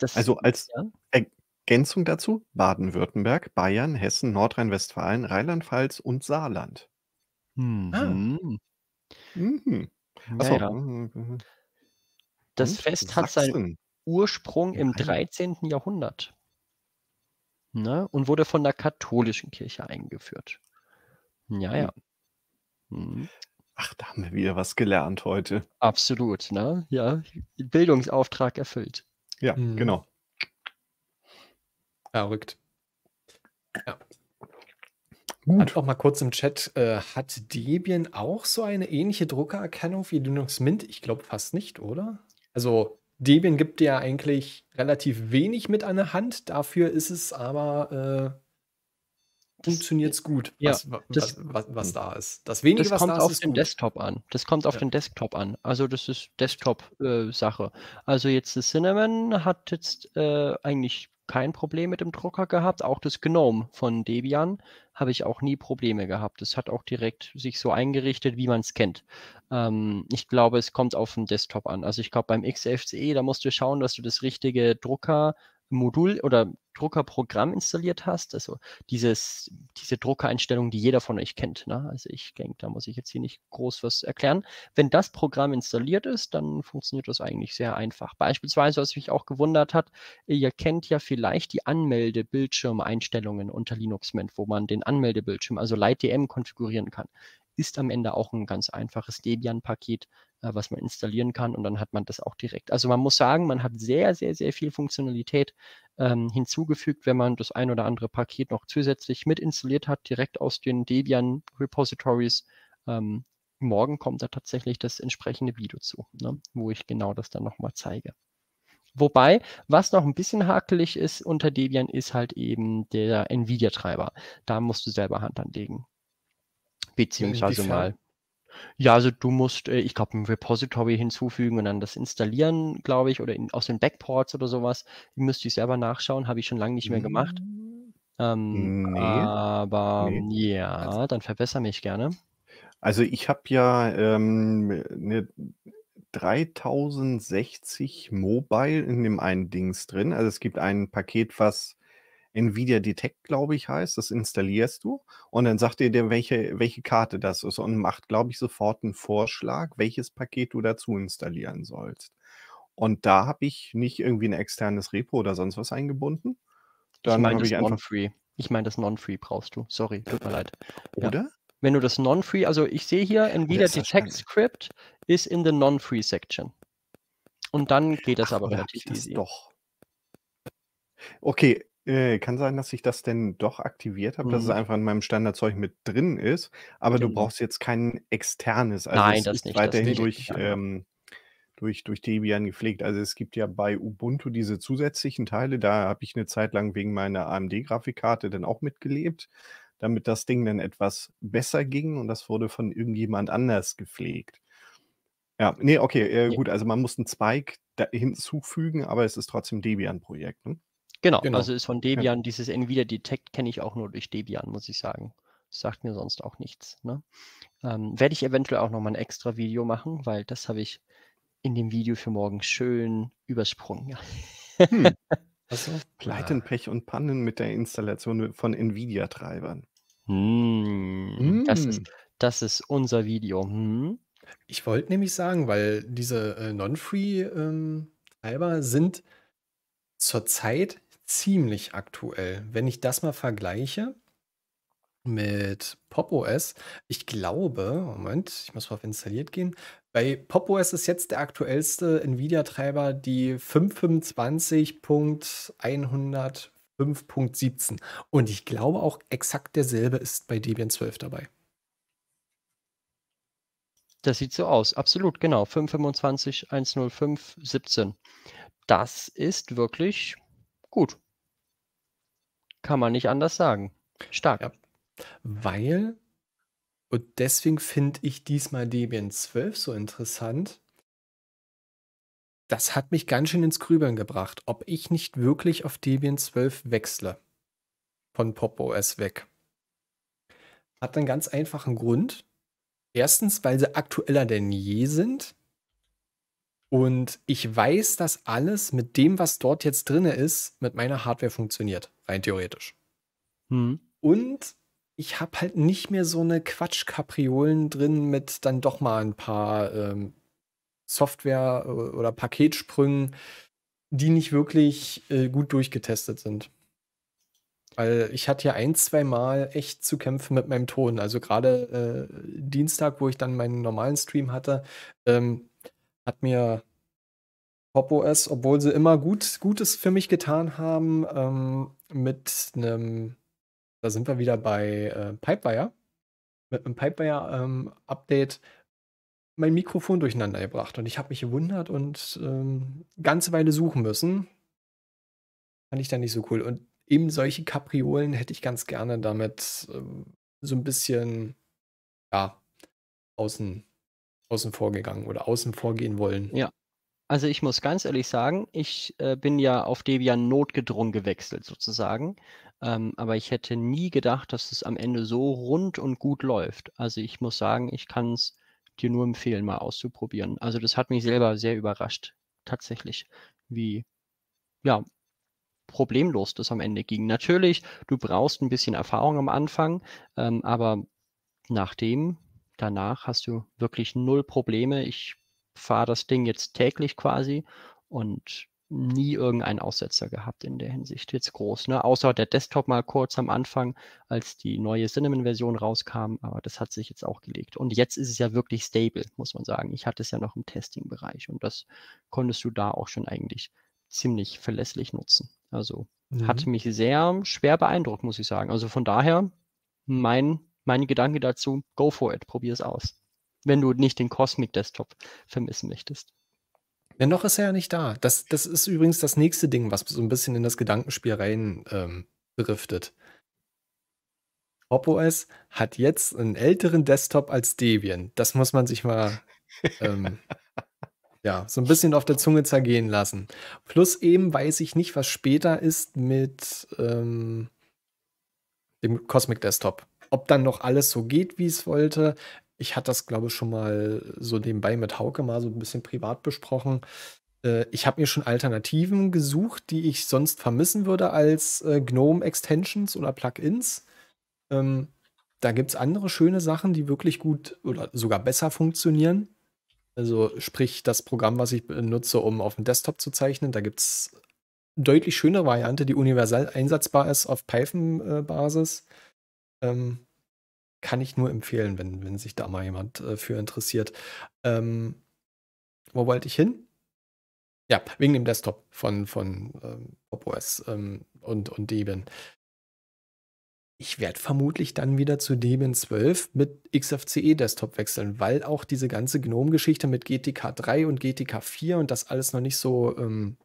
Das, also als ja. Ergänzung dazu Baden-Württemberg, Bayern, Hessen, Nordrhein-Westfalen, Rheinland-Pfalz und Saarland. Hm. Ah. Mhm. mhm. Achso. Ja, das hm. Fest Sachsen. hat seinen Ursprung im 13. Jahrhundert ne, und wurde von der katholischen Kirche eingeführt. Ja, ja. Mhm. Ach, da haben wir wieder was gelernt heute. Absolut, ne? Ja, Bildungsauftrag erfüllt. Ja, mhm. genau. Verrückt. Ja. Gut. Hat mal kurz im Chat, äh, hat Debian auch so eine ähnliche Druckererkennung wie Linux Mint? Ich glaube fast nicht, oder? Also Debian gibt ja eigentlich relativ wenig mit an der Hand, dafür ist es aber äh, funktioniert es gut, ja, was, das, was, was, was, da ist. Das wenige, das kommt da ist, auf ist den gut. Desktop an. Das kommt auf ja. den Desktop an. Also das ist Desktop-Sache. Äh, also jetzt das Cinnamon hat jetzt äh, eigentlich kein Problem mit dem Drucker gehabt. Auch das Gnome von Debian habe ich auch nie Probleme gehabt. Das hat auch direkt sich so eingerichtet, wie man es kennt. Ähm, ich glaube, es kommt auf den Desktop an. Also ich glaube, beim XFCE, da musst du schauen, dass du das richtige Drucker, Modul oder Druckerprogramm installiert hast, also dieses, diese Druckereinstellung, die jeder von euch kennt. Ne? Also ich denke, da muss ich jetzt hier nicht groß was erklären. Wenn das Programm installiert ist, dann funktioniert das eigentlich sehr einfach. Beispielsweise, was mich auch gewundert hat, ihr kennt ja vielleicht die Anmeldebildschirmeinstellungen unter Linux Mint, wo man den Anmeldebildschirm, also LightDM konfigurieren kann. Ist am Ende auch ein ganz einfaches Debian-Paket, äh, was man installieren kann und dann hat man das auch direkt. Also man muss sagen, man hat sehr, sehr, sehr viel Funktionalität ähm, hinzugefügt, wenn man das ein oder andere Paket noch zusätzlich mit installiert hat, direkt aus den Debian Repositories. Ähm, morgen kommt da tatsächlich das entsprechende Video zu, ne, wo ich genau das dann nochmal zeige. Wobei, was noch ein bisschen hakelig ist unter Debian, ist halt eben der NVIDIA-Treiber. Da musst du selber Hand anlegen. Beziehungsweise mal ja, also du musst, äh, ich glaube, ein Repository hinzufügen und dann das installieren, glaube ich, oder in, aus den Backports oder sowas. Die Müsste ich selber nachschauen, habe ich schon lange nicht mehr gemacht. Mhm. Ähm, nee. Aber nee. ja, also, dann verbessere mich gerne. Also ich habe ja ähm, eine 3060 Mobile in dem einen Dings drin. Also es gibt ein Paket, was Nvidia Detect, glaube ich, heißt. Das installierst du und dann sagt dir der, welche, welche Karte das ist und macht, glaube ich, sofort einen Vorschlag, welches Paket du dazu installieren sollst. Und da habe ich nicht irgendwie ein externes Repo oder sonst was eingebunden. Dann ich meine das Non-Free. Ich meine das Non-Free brauchst du. Sorry, tut mir leid. Oder? Wenn du das Non-Free, also ich sehe hier Nvidia Detect Script ist in the Non-Free Section. Und dann geht das Ach, aber relativ easy. Doch. Okay, äh, kann sein, dass ich das denn doch aktiviert habe, dass es mhm. einfach in meinem Standardzeug mit drin ist, aber du genau. brauchst jetzt kein externes. Also Nein, das ist nicht, das weiterhin das durch, Ja, ähm, durch, durch Debian gepflegt. Also es gibt ja bei Ubuntu diese zusätzlichen Teile. Da habe ich eine Zeit lang wegen meiner AMD-Grafikkarte dann auch mitgelebt, damit das Ding dann etwas besser ging und das wurde von irgendjemand anders gepflegt. Ja, nee, okay, äh, Ja. gut, also man muss einen Spike da hinzufügen, aber es ist trotzdem Debian-Projekt, ne? Genau, genau, also ist von Debian, ja. dieses NVIDIA Detect kenne ich auch nur durch Debian, muss ich sagen. sagt mir sonst auch nichts. Ne? Ähm, Werde ich eventuell auch nochmal ein extra Video machen, weil das habe ich in dem Video für morgen schön übersprungen. Hm. Also, Pleiten, ah. Pech und Pannen mit der Installation von NVIDIA-Treibern. Hm. Hm. Das, ist, hm. das ist unser Video. Hm. Ich wollte nämlich sagen, weil diese äh, Non-Free-Treiber ähm, sind zurzeit ziemlich aktuell. Wenn ich das mal vergleiche mit Pop OS, ich glaube, Moment, ich muss mal auf installiert gehen. Bei Pop OS ist jetzt der aktuellste Nvidia-Treiber die 525.105.17. Und ich glaube auch exakt derselbe ist bei Debian 12 dabei. Das sieht so aus, absolut, genau. 525.105.17. Das ist wirklich gut. Kann man nicht anders sagen. Stark. Ja. Weil, und deswegen finde ich diesmal Debian 12 so interessant, das hat mich ganz schön ins Grübeln gebracht, ob ich nicht wirklich auf Debian 12 wechsle. Von Pop OS weg. Hat einen ganz einfachen Grund. Erstens, weil sie aktueller denn je sind. Und ich weiß, dass alles mit dem, was dort jetzt drin ist, mit meiner Hardware funktioniert, rein theoretisch. Hm. Und ich habe halt nicht mehr so eine Quatschkapriolen drin mit dann doch mal ein paar ähm, Software- äh, oder Paketsprüngen, die nicht wirklich äh, gut durchgetestet sind. Weil ich hatte ja ein, zwei Mal echt zu kämpfen mit meinem Ton. Also gerade äh, Dienstag, wo ich dann meinen normalen Stream hatte, ähm, hat mir Pop OS, obwohl sie immer gut, Gutes für mich getan haben, ähm, mit einem, da sind wir wieder bei äh, Pipewire, mit einem Pipewire-Update ähm, mein Mikrofon durcheinander gebracht. Und ich habe mich gewundert und ähm, ganze Weile suchen müssen. Fand ich dann nicht so cool. Und eben solche Kapriolen hätte ich ganz gerne damit ähm, so ein bisschen, ja, außen außen vor gegangen oder außen vorgehen wollen. Ja. Also ich muss ganz ehrlich sagen, ich äh, bin ja auf Debian notgedrungen gewechselt sozusagen. Ähm, aber ich hätte nie gedacht, dass es am Ende so rund und gut läuft. Also ich muss sagen, ich kann es dir nur empfehlen, mal auszuprobieren. Also das hat mich selber sehr überrascht, tatsächlich, wie ja problemlos das am Ende ging. Natürlich, du brauchst ein bisschen Erfahrung am Anfang, ähm, aber nachdem danach hast du wirklich null Probleme. Ich fahre das Ding jetzt täglich quasi und nie irgendeinen Aussetzer gehabt in der Hinsicht. Jetzt groß, ne? Außer der Desktop mal kurz am Anfang, als die neue Cinnamon-Version rauskam, aber das hat sich jetzt auch gelegt. Und jetzt ist es ja wirklich stable, muss man sagen. Ich hatte es ja noch im Testing-Bereich und das konntest du da auch schon eigentlich ziemlich verlässlich nutzen. Also mhm. hat mich sehr schwer beeindruckt, muss ich sagen. Also von daher, mein mein Gedanke dazu, go for it, probier es aus. Wenn du nicht den Cosmic Desktop vermissen möchtest. Ja, noch ist er ja nicht da. Das, das ist übrigens das nächste Ding, was so ein bisschen in das Gedankenspiel rein ähm, driftet. HopOS hat jetzt einen älteren Desktop als Debian. Das muss man sich mal ähm, ja, so ein bisschen auf der Zunge zergehen lassen. Plus eben weiß ich nicht, was später ist mit ähm, dem Cosmic Desktop. Ob dann noch alles so geht, wie es wollte. Ich hatte das, glaube ich, schon mal so nebenbei mit Hauke mal so ein bisschen privat besprochen. Äh, ich habe mir schon Alternativen gesucht, die ich sonst vermissen würde als äh, GNOME-Extensions oder Plugins. Ähm, da gibt es andere schöne Sachen, die wirklich gut oder sogar besser funktionieren. Also sprich das Programm, was ich benutze, um auf dem Desktop zu zeichnen. Da gibt es deutlich schönere Variante, die universell einsatzbar ist auf Python-Basis. Äh, ähm, kann ich nur empfehlen, wenn, wenn sich da mal jemand äh, für interessiert. Ähm, wo wollte ich hin? Ja, wegen dem Desktop von, von ähm, OS ähm, und, und Debian. Ich werde vermutlich dann wieder zu Debian 12 mit XFCE Desktop wechseln, weil auch diese ganze GNOME-Geschichte mit GTK 3 und GTK 4 und das alles noch nicht so ähm,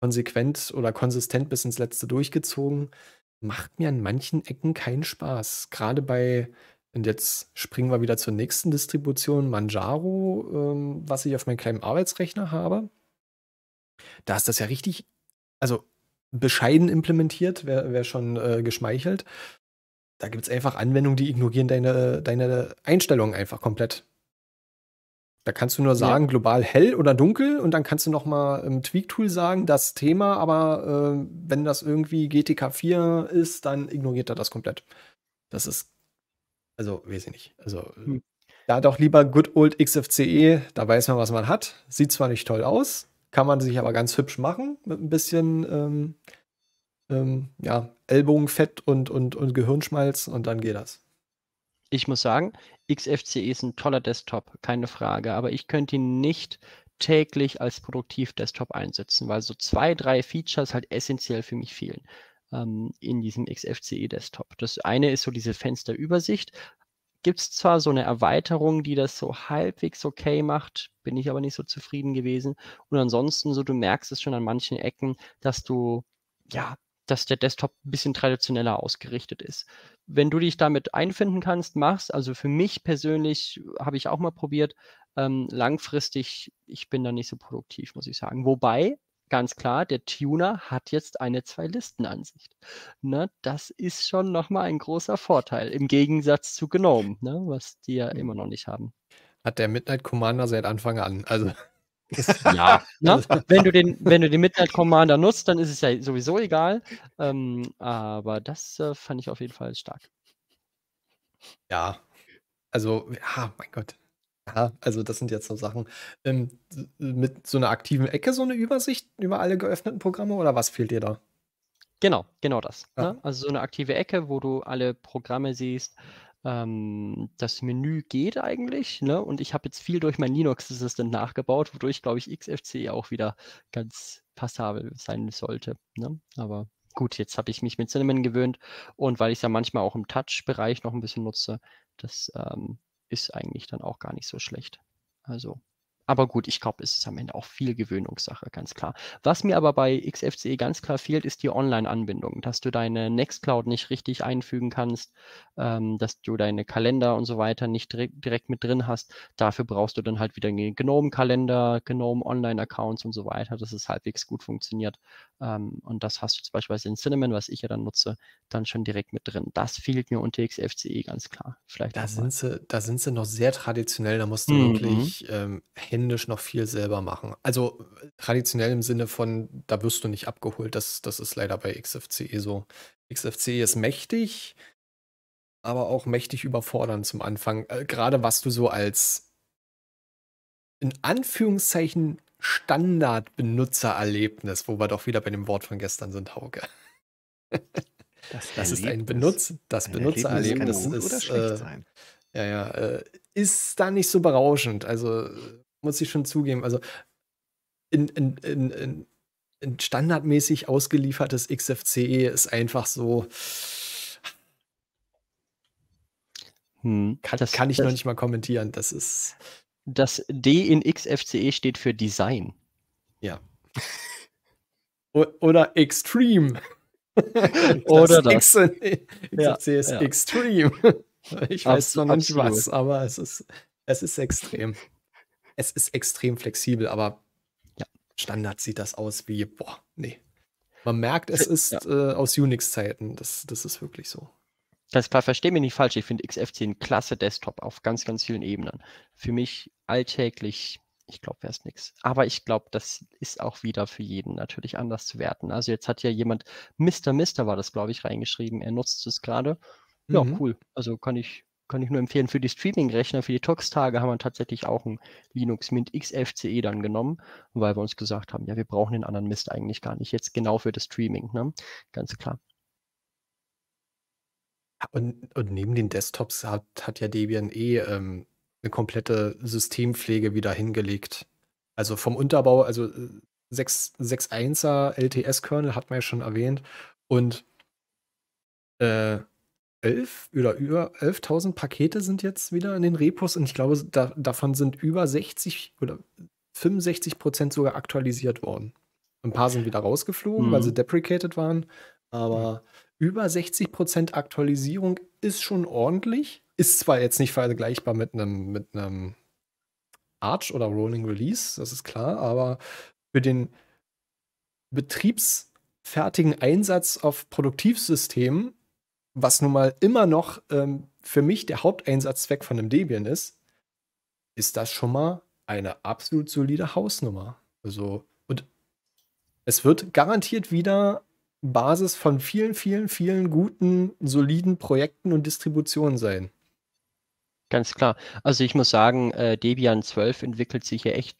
konsequent oder konsistent bis ins Letzte durchgezogen ist macht mir an manchen Ecken keinen Spaß. Gerade bei, und jetzt springen wir wieder zur nächsten Distribution, Manjaro, ähm, was ich auf meinem kleinen Arbeitsrechner habe. Da ist das ja richtig, also bescheiden implementiert, wäre wär schon äh, geschmeichelt. Da gibt es einfach Anwendungen, die ignorieren deine, deine Einstellungen einfach komplett. Da kannst du nur sagen, ja. global hell oder dunkel und dann kannst du noch mal im Tweak-Tool sagen, das Thema, aber äh, wenn das irgendwie GTK 4 ist, dann ignoriert er das komplett. Das ist, also weiß ich nicht. Also äh, hm. da doch lieber Good Old XFCE, da weiß man, was man hat. Sieht zwar nicht toll aus, kann man sich aber ganz hübsch machen mit ein bisschen ähm, ähm, ja, Ellbogenfett und, und, und Gehirnschmalz und dann geht das ich muss sagen, XFCE ist ein toller Desktop, keine Frage, aber ich könnte ihn nicht täglich als produktiv Desktop einsetzen, weil so zwei, drei Features halt essentiell für mich fehlen ähm, in diesem XFCE Desktop. Das eine ist so diese Fensterübersicht. Gibt es zwar so eine Erweiterung, die das so halbwegs okay macht, bin ich aber nicht so zufrieden gewesen. Und ansonsten, so du merkst es schon an manchen Ecken, dass du ja dass der Desktop ein bisschen traditioneller ausgerichtet ist. Wenn du dich damit einfinden kannst, machst. Also für mich persönlich äh, habe ich auch mal probiert. Ähm, langfristig, ich bin da nicht so produktiv, muss ich sagen. Wobei, ganz klar, der Tuner hat jetzt eine Zwei-Listen-Ansicht. Ne, das ist schon nochmal ein großer Vorteil, im Gegensatz zu Gnome, ne, was die ja mhm. immer noch nicht haben. Hat der Midnight Commander seit Anfang an. Also ja, ne? Also wenn, du den, wenn du den Midnight Commander nutzt, dann ist es ja sowieso egal. Ähm, aber das äh, fand ich auf jeden Fall stark. Ja, also, ja, mein Gott. Ja, also das sind jetzt so Sachen. Ähm, mit so einer aktiven Ecke so eine Übersicht über alle geöffneten Programme oder was fehlt dir da? Genau, genau das. Ja. Ne? Also so eine aktive Ecke, wo du alle Programme siehst, ähm, das Menü geht eigentlich, ne? Und ich habe jetzt viel durch mein Linux Assistant nachgebaut, wodurch, glaube ich, XFCE auch wieder ganz passabel sein sollte. Ne? Aber gut, jetzt habe ich mich mit Cinnamon gewöhnt und weil ich es ja manchmal auch im Touch-Bereich noch ein bisschen nutze, das ähm, ist eigentlich dann auch gar nicht so schlecht. Also aber gut, ich glaube, es ist am Ende auch viel Gewöhnungssache, ganz klar. Was mir aber bei XFCE ganz klar fehlt, ist die Online-Anbindung, dass du deine Nextcloud nicht richtig einfügen kannst, ähm, dass du deine Kalender und so weiter nicht direkt, direkt mit drin hast. Dafür brauchst du dann halt wieder einen Gnome-Kalender, Gnome-Online-Accounts und so weiter, dass es halbwegs gut funktioniert. Ähm, und das hast du zum Beispiel in Cinnamon, was ich ja dann nutze, dann schon direkt mit drin. Das fehlt mir unter XFCE ganz klar. Vielleicht da, sind sie, da sind sie noch sehr traditionell, da musst du mhm. wirklich ähm, hin händisch noch viel selber machen. Also traditionell im Sinne von, da wirst du nicht abgeholt. Das, das ist leider bei XFCE so. XFCE ist mächtig, aber auch mächtig überfordern zum Anfang. Äh, Gerade was du so als in Anführungszeichen Standard-Benutzererlebnis, wo wir doch wieder bei dem Wort von gestern sind, Hauke. Das, das ist ein Benutz, das ein Benutzererlebnis Erlebnis kann gut ist, oder schlecht äh, sein. Ja, ja, äh, ist da nicht so berauschend. Also muss ich schon zugeben. Also in, in, in, in standardmäßig ausgeliefertes XFCE ist einfach so. Hm, kann, das, kann ich das, noch nicht mal kommentieren. Das ist. Das D in XFCE steht für Design. Ja. Oder Extreme. Oder das. X in ja, XFCE ist ja. Extreme. Ich weiß Abs noch nicht was, aber es ist, es ist extrem es ist extrem flexibel, aber ja. Standard sieht das aus wie, boah, nee. Man merkt, es ist ja. äh, aus Unix-Zeiten. Das, das ist wirklich so. Das verstehe mich nicht falsch. Ich finde XFC ein klasse Desktop auf ganz, ganz vielen Ebenen. Für mich alltäglich, ich glaube, wäre es nichts. Aber ich glaube, das ist auch wieder für jeden natürlich anders zu werten. Also jetzt hat ja jemand, Mr. Mister war das, glaube ich, reingeschrieben. Er nutzt es gerade. Ja, mhm. cool. Also kann ich kann ich nur empfehlen, für die Streaming-Rechner, für die Tox-Tage haben wir tatsächlich auch ein Linux Mint XFCE dann genommen, weil wir uns gesagt haben, ja, wir brauchen den anderen Mist eigentlich gar nicht, jetzt genau für das Streaming, ne? ganz klar. Und, und neben den Desktops hat, hat ja Debian eh ähm, eine komplette Systempflege wieder hingelegt. Also vom Unterbau, also 6.1er äh, LTS-Kernel hat man ja schon erwähnt und äh, elf oder über 11.000 Pakete sind jetzt wieder in den Repos und ich glaube, da, davon sind über 60 oder 65 Prozent sogar aktualisiert worden. Ein paar sind wieder rausgeflogen, mhm. weil sie mhm. deprecated waren, aber mhm. über 60 Prozent Aktualisierung ist schon ordentlich. Ist zwar jetzt nicht vergleichbar mit einem mit einem Arch oder Rolling Release, das ist klar, aber für den betriebsfertigen Einsatz auf Produktivsystemen was nun mal immer noch ähm, für mich der Haupteinsatzzweck von einem Debian ist, ist das schon mal eine absolut solide Hausnummer. Also, und es wird garantiert wieder Basis von vielen, vielen, vielen guten, soliden Projekten und Distributionen sein. Ganz klar. Also ich muss sagen, äh, Debian 12 entwickelt sich ja echt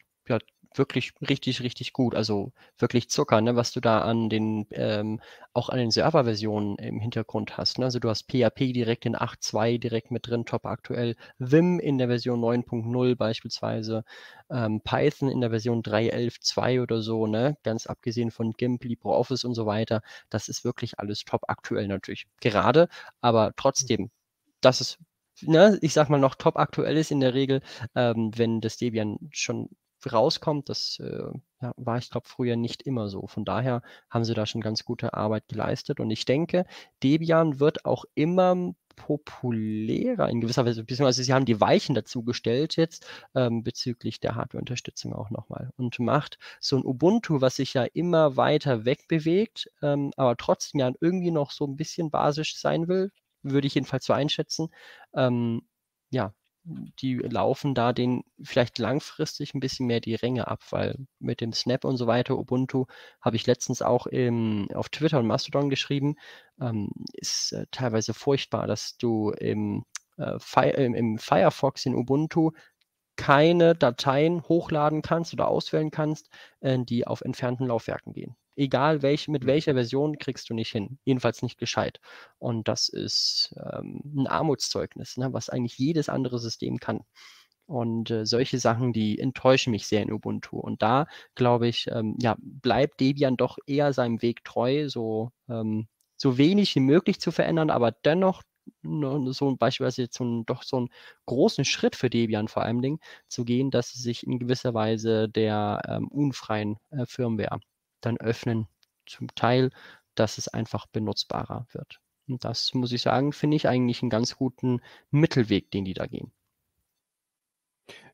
wirklich richtig, richtig gut. Also wirklich Zucker, ne, was du da an den, ähm, auch an den Serverversionen im Hintergrund hast. Ne? Also du hast PHP direkt in 8.2 direkt mit drin, top aktuell, Vim in der Version 9.0 beispielsweise, ähm, Python in der Version 3.11.2 oder so, ne? Ganz abgesehen von GIMP, LibreOffice und so weiter. Das ist wirklich alles top aktuell natürlich. Gerade, aber hm. trotzdem, das ist Ne, ich sag mal noch top aktuell ist in der Regel, ähm, wenn das Debian schon rauskommt, das äh, war, ich glaube, früher nicht immer so. Von daher haben sie da schon ganz gute Arbeit geleistet. Und ich denke, Debian wird auch immer populärer in gewisser Weise, beziehungsweise sie haben die Weichen dazu gestellt jetzt ähm, bezüglich der Hardware-Unterstützung auch nochmal und macht so ein Ubuntu, was sich ja immer weiter wegbewegt, ähm, aber trotzdem ja irgendwie noch so ein bisschen basisch sein will, würde ich jedenfalls so einschätzen, ähm, ja, die laufen da den vielleicht langfristig ein bisschen mehr die Ränge ab, weil mit dem Snap und so weiter, Ubuntu, habe ich letztens auch im, auf Twitter und Mastodon geschrieben, ähm, ist äh, teilweise furchtbar, dass du im, äh, Fi im, äh, im Firefox in Ubuntu keine Dateien hochladen kannst oder auswählen kannst, äh, die auf entfernten Laufwerken gehen egal welch, mit mhm. welcher Version kriegst du nicht hin. Jedenfalls nicht gescheit. Und das ist ähm, ein Armutszeugnis, ne, was eigentlich jedes andere System kann. Und äh, solche Sachen, die enttäuschen mich sehr in Ubuntu. Und da, glaube ich, ähm, ja, bleibt Debian doch eher seinem Weg treu, so, ähm, so wenig wie möglich zu verändern, aber dennoch so beispielsweise so einen, doch so einen großen Schritt für Debian vor allen Dingen zu gehen, dass sie sich in gewisser Weise der ähm, unfreien äh, Firmware dann öffnen zum Teil, dass es einfach benutzbarer wird. Und das muss ich sagen, finde ich eigentlich einen ganz guten Mittelweg, den die da gehen.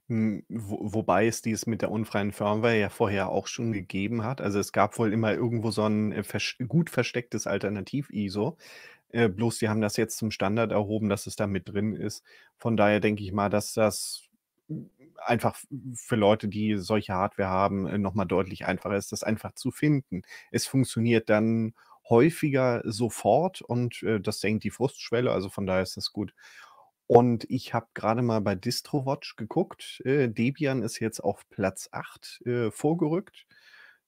Hm, wobei es dies mit der unfreien Firmware ja vorher auch schon gegeben hat. Also es gab wohl immer irgendwo so ein äh, gut verstecktes Alternativ-ISO. Äh, bloß die haben das jetzt zum Standard erhoben, dass es da mit drin ist. Von daher denke ich mal, dass das einfach für Leute, die solche Hardware haben, äh, nochmal deutlich einfacher ist, das einfach zu finden. Es funktioniert dann häufiger sofort und äh, das senkt die Frustschwelle, also von daher ist das gut. Und ich habe gerade mal bei DistroWatch geguckt. Äh, Debian ist jetzt auf Platz 8 äh, vorgerückt.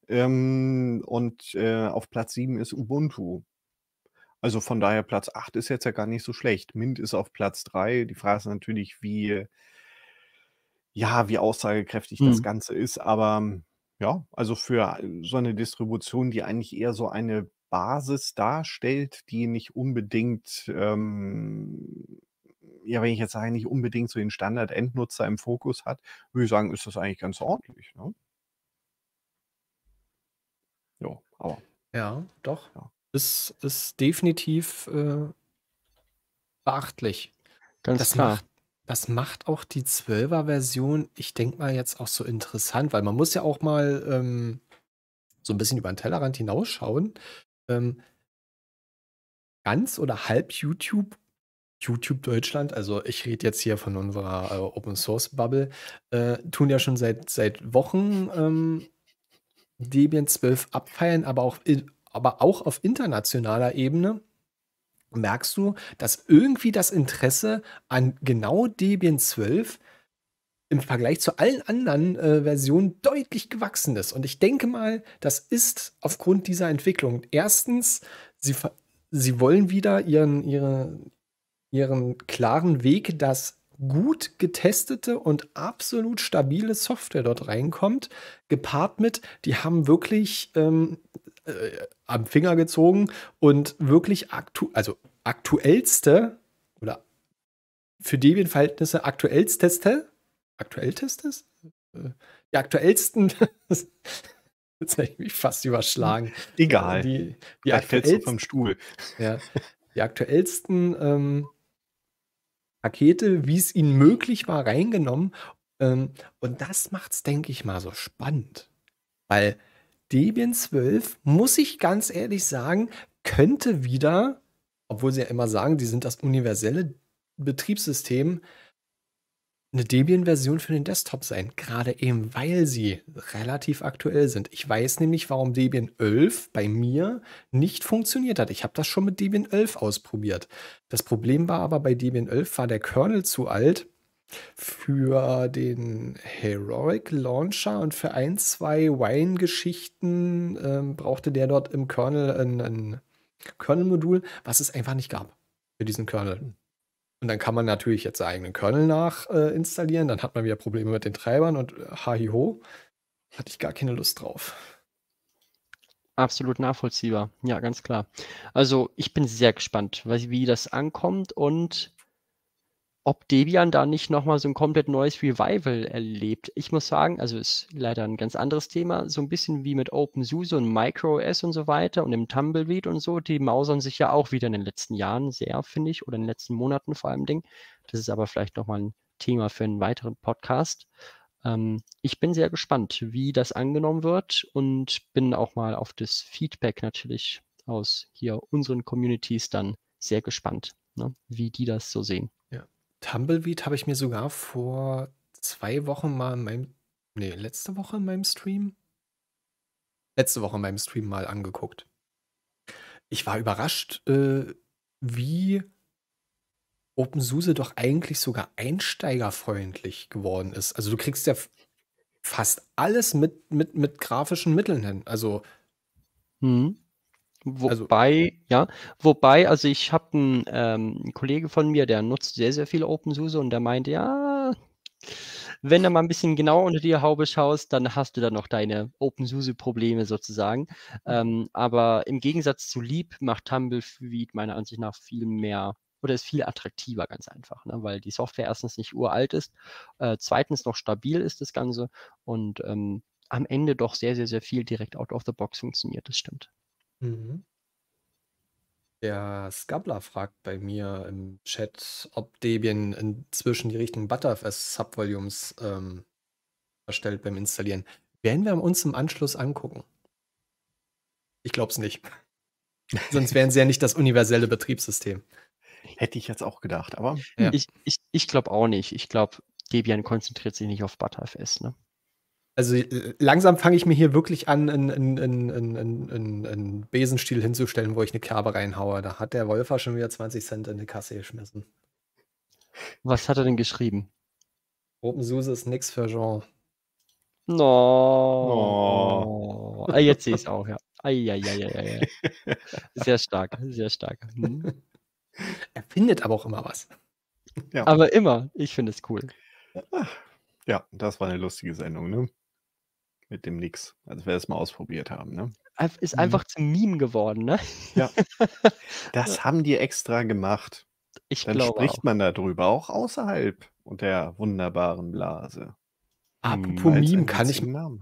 Ähm, und äh, auf Platz 7 ist Ubuntu. Also von daher, Platz 8 ist jetzt ja gar nicht so schlecht. Mint ist auf Platz 3. Die Frage ist natürlich, wie äh, ja, wie aussagekräftig mhm. das Ganze ist. Aber hm, ja, also für äh, so eine Distribution, die eigentlich eher so eine Basis darstellt, die nicht unbedingt, ähm, ja, wenn ich jetzt sage, nicht unbedingt so den Standard-Endnutzer im Fokus hat, würde ich sagen, ist das eigentlich ganz ordentlich. Ne? Jo, aber. Ja, doch. Ja. Ist, ist definitiv äh, beachtlich. Ganz das klar. Macht, das macht auch die 12er-Version, ich denke mal, jetzt auch so interessant, weil man muss ja auch mal ähm, so ein bisschen über den Tellerrand hinausschauen. Ähm, ganz oder halb YouTube, YouTube Deutschland, also ich rede jetzt hier von unserer äh, Open Source Bubble, äh, tun ja schon seit, seit Wochen ähm, Debian 12 abfeilen, aber auch, aber auch auf internationaler Ebene merkst du, dass irgendwie das Interesse an genau Debian 12 im Vergleich zu allen anderen äh, Versionen deutlich gewachsen ist. Und ich denke mal, das ist aufgrund dieser Entwicklung. Erstens, sie, sie wollen wieder ihren, ihre, ihren klaren Weg, dass gut getestete und absolut stabile Software dort reinkommt, gepaart mit, die haben wirklich ähm, äh, am Finger gezogen und wirklich aktu also aktuellste oder für Debian-Verhältnisse aktuellsteste, aktuellstestes? Äh, die aktuellsten, jetzt habe ich mich fast überschlagen. Egal. Die, die aktuellsten, vom Stuhl. Ja, die aktuellsten ähm, Pakete, wie es ihnen möglich war, reingenommen. Ähm, und das macht es, denke ich mal, so spannend. Weil Debian 12, muss ich ganz ehrlich sagen, könnte wieder, obwohl sie ja immer sagen, die sind das universelle Betriebssystem, eine Debian-Version für den Desktop sein, gerade eben weil sie relativ aktuell sind. Ich weiß nämlich, warum Debian 11 bei mir nicht funktioniert hat. Ich habe das schon mit Debian 11 ausprobiert. Das Problem war aber bei Debian 11 war der Kernel zu alt für den Heroic Launcher und für ein, zwei Wine-Geschichten ähm, brauchte der dort im Kernel ein, ein Kernel-Modul, was es einfach nicht gab für diesen Kernel. Und dann kann man natürlich jetzt seinen eigenen Kernel nachinstallieren, äh, dann hat man wieder Probleme mit den Treibern und äh, ho, hatte ich gar keine Lust drauf. Absolut nachvollziehbar, ja, ganz klar. Also ich bin sehr gespannt, wie das ankommt und ob Debian da nicht nochmal so ein komplett neues Revival erlebt. Ich muss sagen, also ist leider ein ganz anderes Thema, so ein bisschen wie mit OpenSUSE und MicroOS und so weiter und dem Tumbleweed und so, die mausern sich ja auch wieder in den letzten Jahren sehr, finde ich, oder in den letzten Monaten vor allem Das ist aber vielleicht nochmal ein Thema für einen weiteren Podcast. Ähm, ich bin sehr gespannt, wie das angenommen wird und bin auch mal auf das Feedback natürlich aus hier unseren Communities dann sehr gespannt, ne, wie die das so sehen. Ja. Tumbleweed habe ich mir sogar vor zwei Wochen mal in meinem, nee, letzte Woche in meinem Stream, letzte Woche in meinem Stream mal angeguckt. Ich war überrascht, äh, wie OpenSUSE doch eigentlich sogar einsteigerfreundlich geworden ist. Also du kriegst ja fast alles mit, mit, mit grafischen Mitteln hin. Also hm. Wobei, also, ja, wobei, also ich habe einen, ähm, einen Kollege von mir, der nutzt sehr, sehr viel OpenSUSE und der meinte, ja, wenn du mal ein bisschen genau unter die Haube schaust, dann hast du da noch deine OpenSUSE-Probleme sozusagen. Ähm, aber im Gegensatz zu Leap macht Tumbleweed meiner Ansicht nach viel mehr oder ist viel attraktiver ganz einfach, ne? weil die Software erstens nicht uralt ist, äh, zweitens noch stabil ist das Ganze und ähm, am Ende doch sehr, sehr, sehr viel direkt out of the box funktioniert, das stimmt. Mhm. Der Skabler fragt bei mir im Chat, ob Debian inzwischen die richtigen Butterfs-Subvolumes ähm, erstellt beim Installieren. Werden wir uns im Anschluss angucken. Ich glaube es nicht. Sonst wären sie ja nicht das universelle Betriebssystem. Hätte ich jetzt auch gedacht, aber. Ja. Ich, ich, ich glaube auch nicht. Ich glaube, Debian konzentriert sich nicht auf ButterFS. Ne? Also äh, langsam fange ich mir hier wirklich an, einen, einen, einen, einen, Besenstiel hinzustellen, wo ich eine Kerbe reinhaue. Da hat der Wolfer schon wieder 20 Cent in die Kasse geschmissen. Was hat er denn geschrieben? Opensuse ist nix für Jean. No. no. Ah, jetzt sehe ich es auch, ja. Eieieiei. sehr stark, sehr stark. Hm. Er findet aber auch immer was. Ja. Aber immer. Ich finde es cool. Ja, das war eine lustige Sendung, ne? mit dem Nix, Also wir es mal ausprobiert haben. Ne? Ist mhm. einfach mhm. zum Meme geworden, ne? Ja. Das haben die extra gemacht. Ich Dann glaube spricht auch. man darüber, auch außerhalb der wunderbaren Blase. Apropos Als Meme, kann ich. Ja,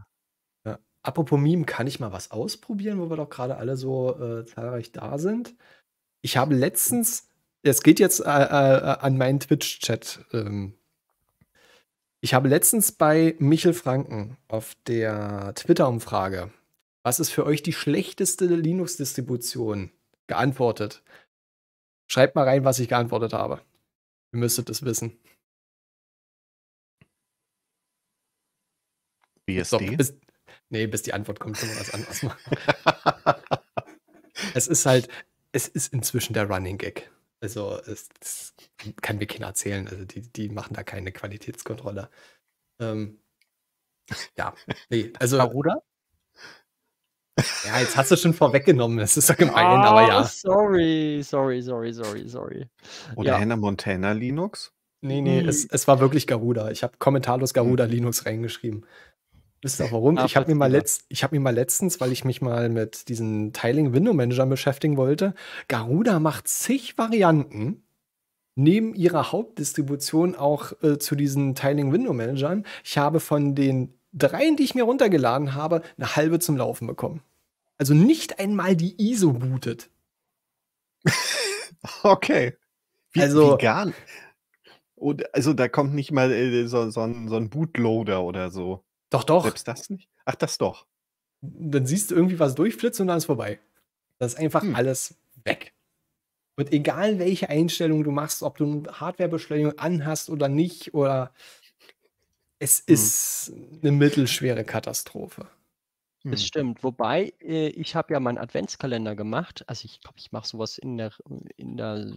äh, apropos Meme, kann ich mal was ausprobieren, wo wir doch gerade alle so äh, zahlreich da sind. Ich habe letztens, es geht jetzt äh, äh, an meinen Twitch-Chat ähm, ich habe letztens bei Michel Franken auf der Twitter-Umfrage, was ist für euch die schlechteste Linux-Distribution, geantwortet. Schreibt mal rein, was ich geantwortet habe. Ihr müsstet es wissen. BSD? Doch, bis, nee, bis die Antwort kommt, können wir was anderes machen. es ist halt, es ist inzwischen der Running Gag. Also es, das kann mir keiner erzählen. Also die, die machen da keine Qualitätskontrolle. Ähm, ja, nee, also. Oder? Ja, jetzt hast du schon vorweggenommen. Das ist doch gemein, ah, aber ja. Sorry, sorry, sorry, sorry, sorry. Oder ja. Hannah Montana Linux? Nee, nee, es, hm. es war wirklich Garuda. Ich habe kommentarlos hm. Garuda Linux reingeschrieben. Wisst ihr auch warum? ich habe mir, hab mir mal letztens, weil ich mich mal mit diesen Tiling Window Managern beschäftigen wollte, Garuda macht zig Varianten neben ihrer Hauptdistribution auch äh, zu diesen Tiling Window Managern. Ich habe von den dreien, die ich mir runtergeladen habe, eine halbe zum Laufen bekommen. Also nicht einmal die ISO bootet. okay. Wie, also, vegan. Und, also da kommt nicht mal äh, so, so, so ein Bootloader oder so. Doch, doch. Selbst das nicht? Ach, das doch. Dann siehst du irgendwie was durchflitzen und dann ist vorbei. Das ist einfach hm. alles weg. Und egal welche Einstellung du machst, ob du eine Hardwarebeschleunigung anhast oder nicht, oder es hm. ist hm. eine mittelschwere Katastrophe. Hm. Das stimmt. Wobei, äh, ich habe ja meinen Adventskalender gemacht. Also ich glaube, ich mache sowas in der, in der,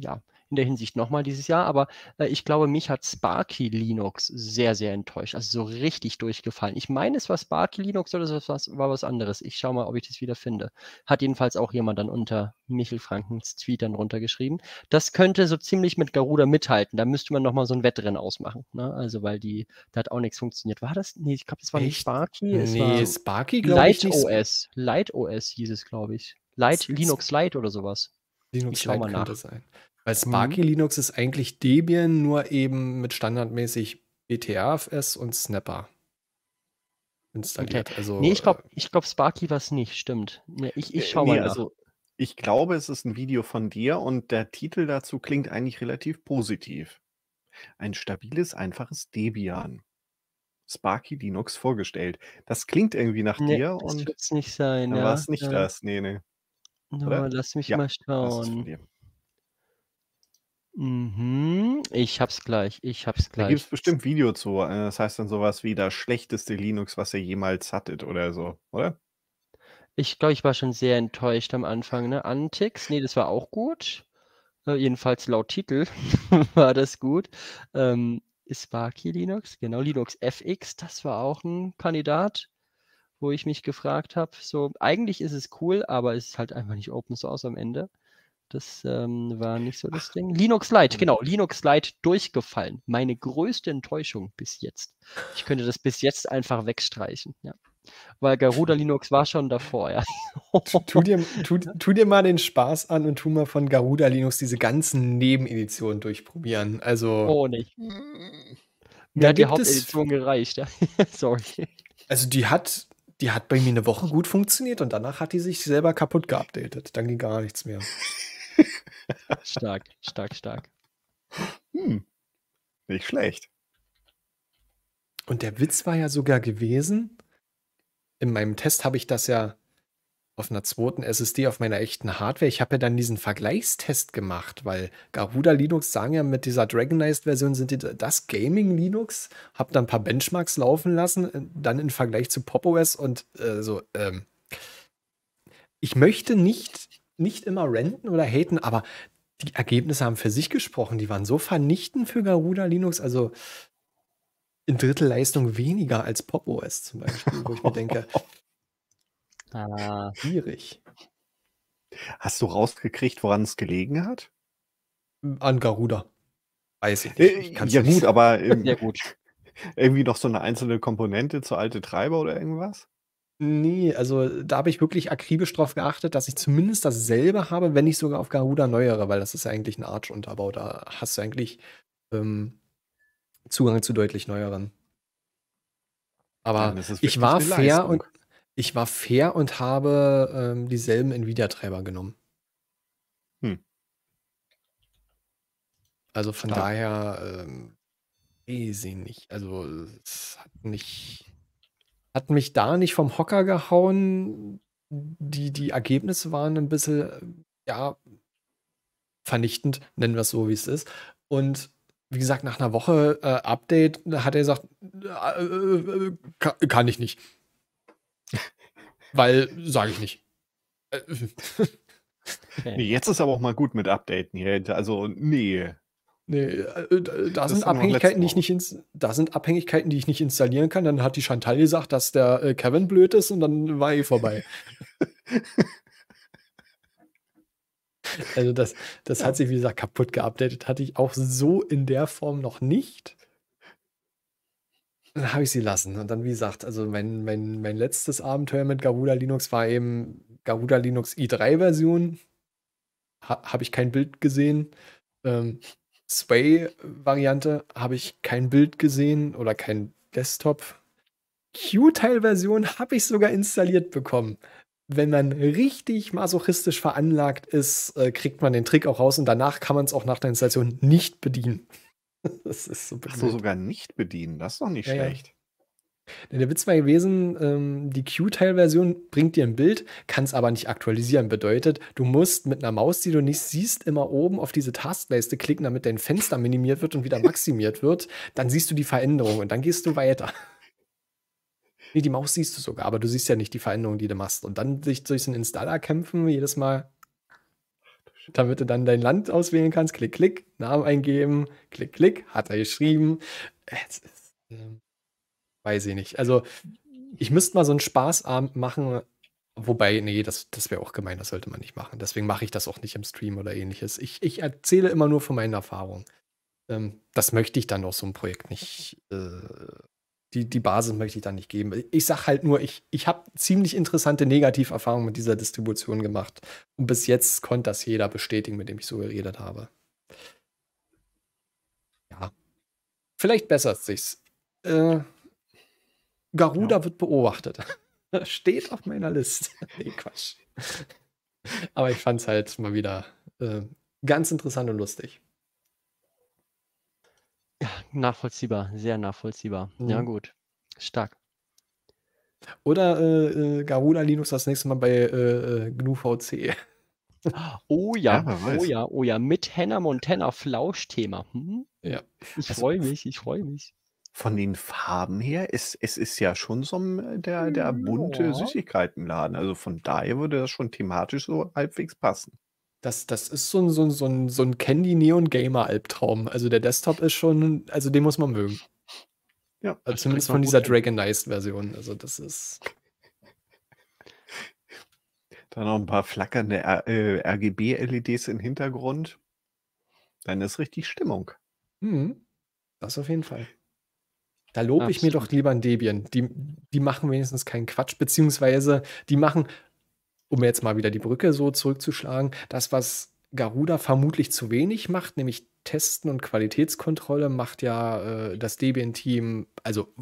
ja, in der Hinsicht nochmal dieses Jahr. Aber äh, ich glaube, mich hat Sparky Linux sehr, sehr enttäuscht. Also so richtig durchgefallen. Ich meine, es war Sparky Linux oder es war, war was anderes. Ich schaue mal, ob ich das wieder finde. Hat jedenfalls auch jemand dann unter Michel Frankens Tweet dann runtergeschrieben. Das könnte so ziemlich mit Garuda mithalten. Da müsste man nochmal so ein Wettrennen ausmachen. Ne? Also, weil die, da hat auch nichts funktioniert. War das? Nee, ich glaube, das war Echt? nicht Sparky. Es nee, Sparky, glaube ich. Light OS. Light OS hieß es, glaube ich. Light, Linux Light oder sowas. Linux Light mal nach. sein. Weil Sparky mhm. Linux ist eigentlich Debian, nur eben mit standardmäßig BTAFS und Snapper installiert. Okay. Also, nee, ich glaube, äh, ich glaub, Sparky war es nicht, stimmt. Nee, ich ich schaue äh, nee, mal. Nach. Also, ich glaube, es ist ein Video von dir und der Titel dazu klingt eigentlich relativ positiv. Ein stabiles, einfaches Debian. Sparky Linux vorgestellt. Das klingt irgendwie nach nee, dir das und. Das wird es nicht sein, ja. War es nicht ja. das, nee, nee. No, lass mich ja, mal schauen. Mhm, ich hab's gleich, ich hab's gleich. Da gibt's bestimmt Video zu. Äh, das heißt dann sowas wie das schlechteste Linux, was ihr jemals hattet oder so, oder? Ich glaube, ich war schon sehr enttäuscht am Anfang, ne? Antix, nee, das war auch gut. Äh, jedenfalls laut Titel war das gut. Ähm, Sparky Linux, genau, Linux FX, das war auch ein Kandidat, wo ich mich gefragt habe, so, eigentlich ist es cool, aber es ist halt einfach nicht Open Source am Ende. Das ähm, war nicht so das Ding. Linux Lite, genau. Linux Lite durchgefallen. Meine größte Enttäuschung bis jetzt. Ich könnte das bis jetzt einfach wegstreichen. Ja. Weil Garuda Linux war schon davor, ja. tu, dir, tu, tu, dir mal den Spaß an und tu mal von Garuda Linux diese ganzen Nebeneditionen durchprobieren. Also. Oh, nicht. Mir hm. hat die Hauptedition gereicht, ja. Sorry. Also, die hat, die hat bei mir eine Woche gut funktioniert und danach hat die sich selber kaputt geupdatet. Dann ging gar nichts mehr stark, stark, stark. Hm. Nicht schlecht. Und der Witz war ja sogar gewesen, in meinem Test habe ich das ja auf einer zweiten SSD, auf meiner echten Hardware. Ich habe ja dann diesen Vergleichstest gemacht, weil Garuda Linux sagen ja, mit dieser Dragonized-Version sind die das Gaming Linux. Habe dann ein paar Benchmarks laufen lassen, äh, dann im Vergleich zu PopOS und äh, so. Ähm, ich möchte nicht nicht immer renten oder haten, aber die Ergebnisse haben für sich gesprochen. Die waren so vernichtend für Garuda Linux. Also in Drittelleistung weniger als Pop OS zum Beispiel, wo ich mir denke, ah. schwierig. Hast du rausgekriegt, woran es gelegen hat? An Garuda. Weiß ich nicht. Ich äh, ja, gut, aber ähm, ja, gut. irgendwie noch so eine einzelne Komponente zu alte Treiber oder irgendwas? Nee, also da habe ich wirklich akribisch drauf geachtet, dass ich zumindest dasselbe habe, wenn ich sogar auf Garuda neuere, weil das ist ja eigentlich ein Arch-Unterbau. Da hast du eigentlich ähm, Zugang zu deutlich neueren. Aber ja, ich war fair und ich war fair und habe ähm, dieselben Nvidia-Treiber genommen. Hm. Also von Stark. daher, ähm, ich sehe nicht. Also es hat nicht hat mich da nicht vom Hocker gehauen. Die, die Ergebnisse waren ein bisschen, äh, ja, vernichtend, nennen wir es so, wie es ist. Und wie gesagt, nach einer Woche äh, Update hat er gesagt, äh, äh kann, kann, ich nicht. Weil, sage ich nicht. nee, jetzt ist aber auch mal gut mit Updaten hier. Also, nee, Nee, äh, äh, da sind Abhängigkeiten, die ich nicht ins, da sind Abhängigkeiten, die ich nicht installieren kann. Dann hat die Chantal gesagt, dass der äh, Kevin blöd ist und dann war ich eh vorbei. also das, das ja. hat sich, wie gesagt, kaputt geupdatet. Hatte ich auch so in der Form noch nicht. Dann habe ich sie lassen. Und dann, wie gesagt, also mein, mein, mein letztes Abenteuer mit Garuda Linux war eben Garuda Linux i3-Version. Ha, habe ich kein Bild gesehen. Ähm, Sway-Variante habe ich kein Bild gesehen oder kein Desktop. q tile version habe ich sogar installiert bekommen. Wenn man richtig masochistisch veranlagt ist, äh, kriegt man den Trick auch raus und danach kann man es auch nach der Installation nicht bedienen. Das ist so Ach so, sogar nicht bedienen, das ist doch nicht ja, schlecht. Ja. Der Witz war gewesen, ähm, die q teil version bringt dir ein Bild, kann es aber nicht aktualisieren. Bedeutet, du musst mit einer Maus, die du nicht siehst, immer oben auf diese Taskleiste klicken, damit dein Fenster minimiert wird und wieder maximiert wird. Dann siehst du die Veränderung und dann gehst du weiter. Nee, die Maus siehst du sogar, aber du siehst ja nicht die Veränderung, die du machst. Und dann sich durch den Installer kämpfen, jedes Mal, damit du dann dein Land auswählen kannst. Klick, klick, Namen eingeben, klick, klick, hat er geschrieben. Es ist. Ähm weiß ich nicht. Also, ich müsste mal so einen Spaßabend machen, Wobei, nee, das, das wäre auch gemein, das sollte man nicht machen. Deswegen mache ich das auch nicht im Stream oder ähnliches. Ich, ich erzähle immer nur von meinen Erfahrungen. Ähm, das möchte ich dann auch so ein Projekt nicht. Äh, die, die Basis möchte ich dann nicht geben. Ich sage halt nur, ich, ich habe ziemlich interessante Negativerfahrungen mit dieser Distribution gemacht. Und bis jetzt konnte das jeder bestätigen, mit dem ich so geredet habe. Ja. Vielleicht bessert sich's. Äh, Garuda ja. wird beobachtet. Steht auf meiner Liste. nee, Quatsch. Aber ich fand es halt mal wieder äh, ganz interessant und lustig. Nachvollziehbar, sehr nachvollziehbar. Mhm. Ja, gut. Stark. Oder äh, äh, Garuda Linux das nächste Mal bei äh, äh GNU VC. Oh ja, ja oh ja, oh ja, mit Hannah Montana Flauschthema. Hm? Ja. Ich also freue mich, ich freue mich von den Farben her, es, es ist ja schon so äh, der, der hm, bunte ja. Süßigkeitenladen. Also von daher würde das schon thematisch so halbwegs passen. Das, das ist so ein, so ein, so ein, so ein Candy-Neon-Gamer-Albtraum. Also der Desktop ist schon, also den muss man mögen. Ja. Also, also zumindest von dieser Dragonized-Version. Also das ist. Dann noch ein paar flackernde äh, äh RGB-LEDs im Hintergrund. Dann ist richtig Stimmung. Mhm. Das auf jeden Fall. Da lobe Absolut. ich mir doch lieber ein Debian. Die, die machen wenigstens keinen Quatsch, beziehungsweise die machen, um jetzt mal wieder die Brücke so zurückzuschlagen, das, was Garuda vermutlich zu wenig macht, nämlich Testen und Qualitätskontrolle, macht ja äh, das Debian-Team, also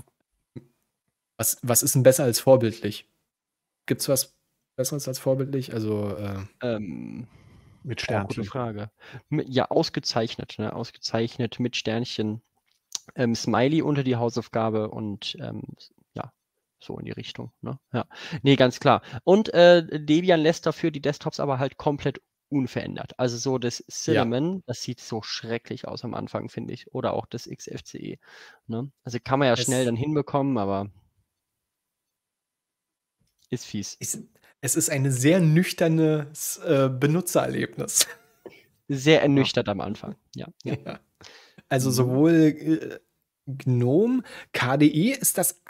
was, was ist denn besser als vorbildlich? Gibt es was Besseres als vorbildlich? Also äh, ähm, mit Sternchen. Gute Frage. Ja, ausgezeichnet, ne? ausgezeichnet mit Sternchen ähm, Smiley unter die Hausaufgabe und ähm, ja, so in die Richtung. Ne? Ja. Nee, ganz klar. Und äh, Debian lässt dafür die Desktops aber halt komplett unverändert. Also so das Cinnamon, ja. das sieht so schrecklich aus am Anfang, finde ich. Oder auch das XFCE. Ne? Also kann man ja es schnell dann hinbekommen, aber ist fies. Ich, es ist ein sehr nüchternes äh, Benutzererlebnis. Sehr ernüchtert ja. am Anfang, ja. ja. ja. Also mhm. sowohl äh, GNOME, KDE ist das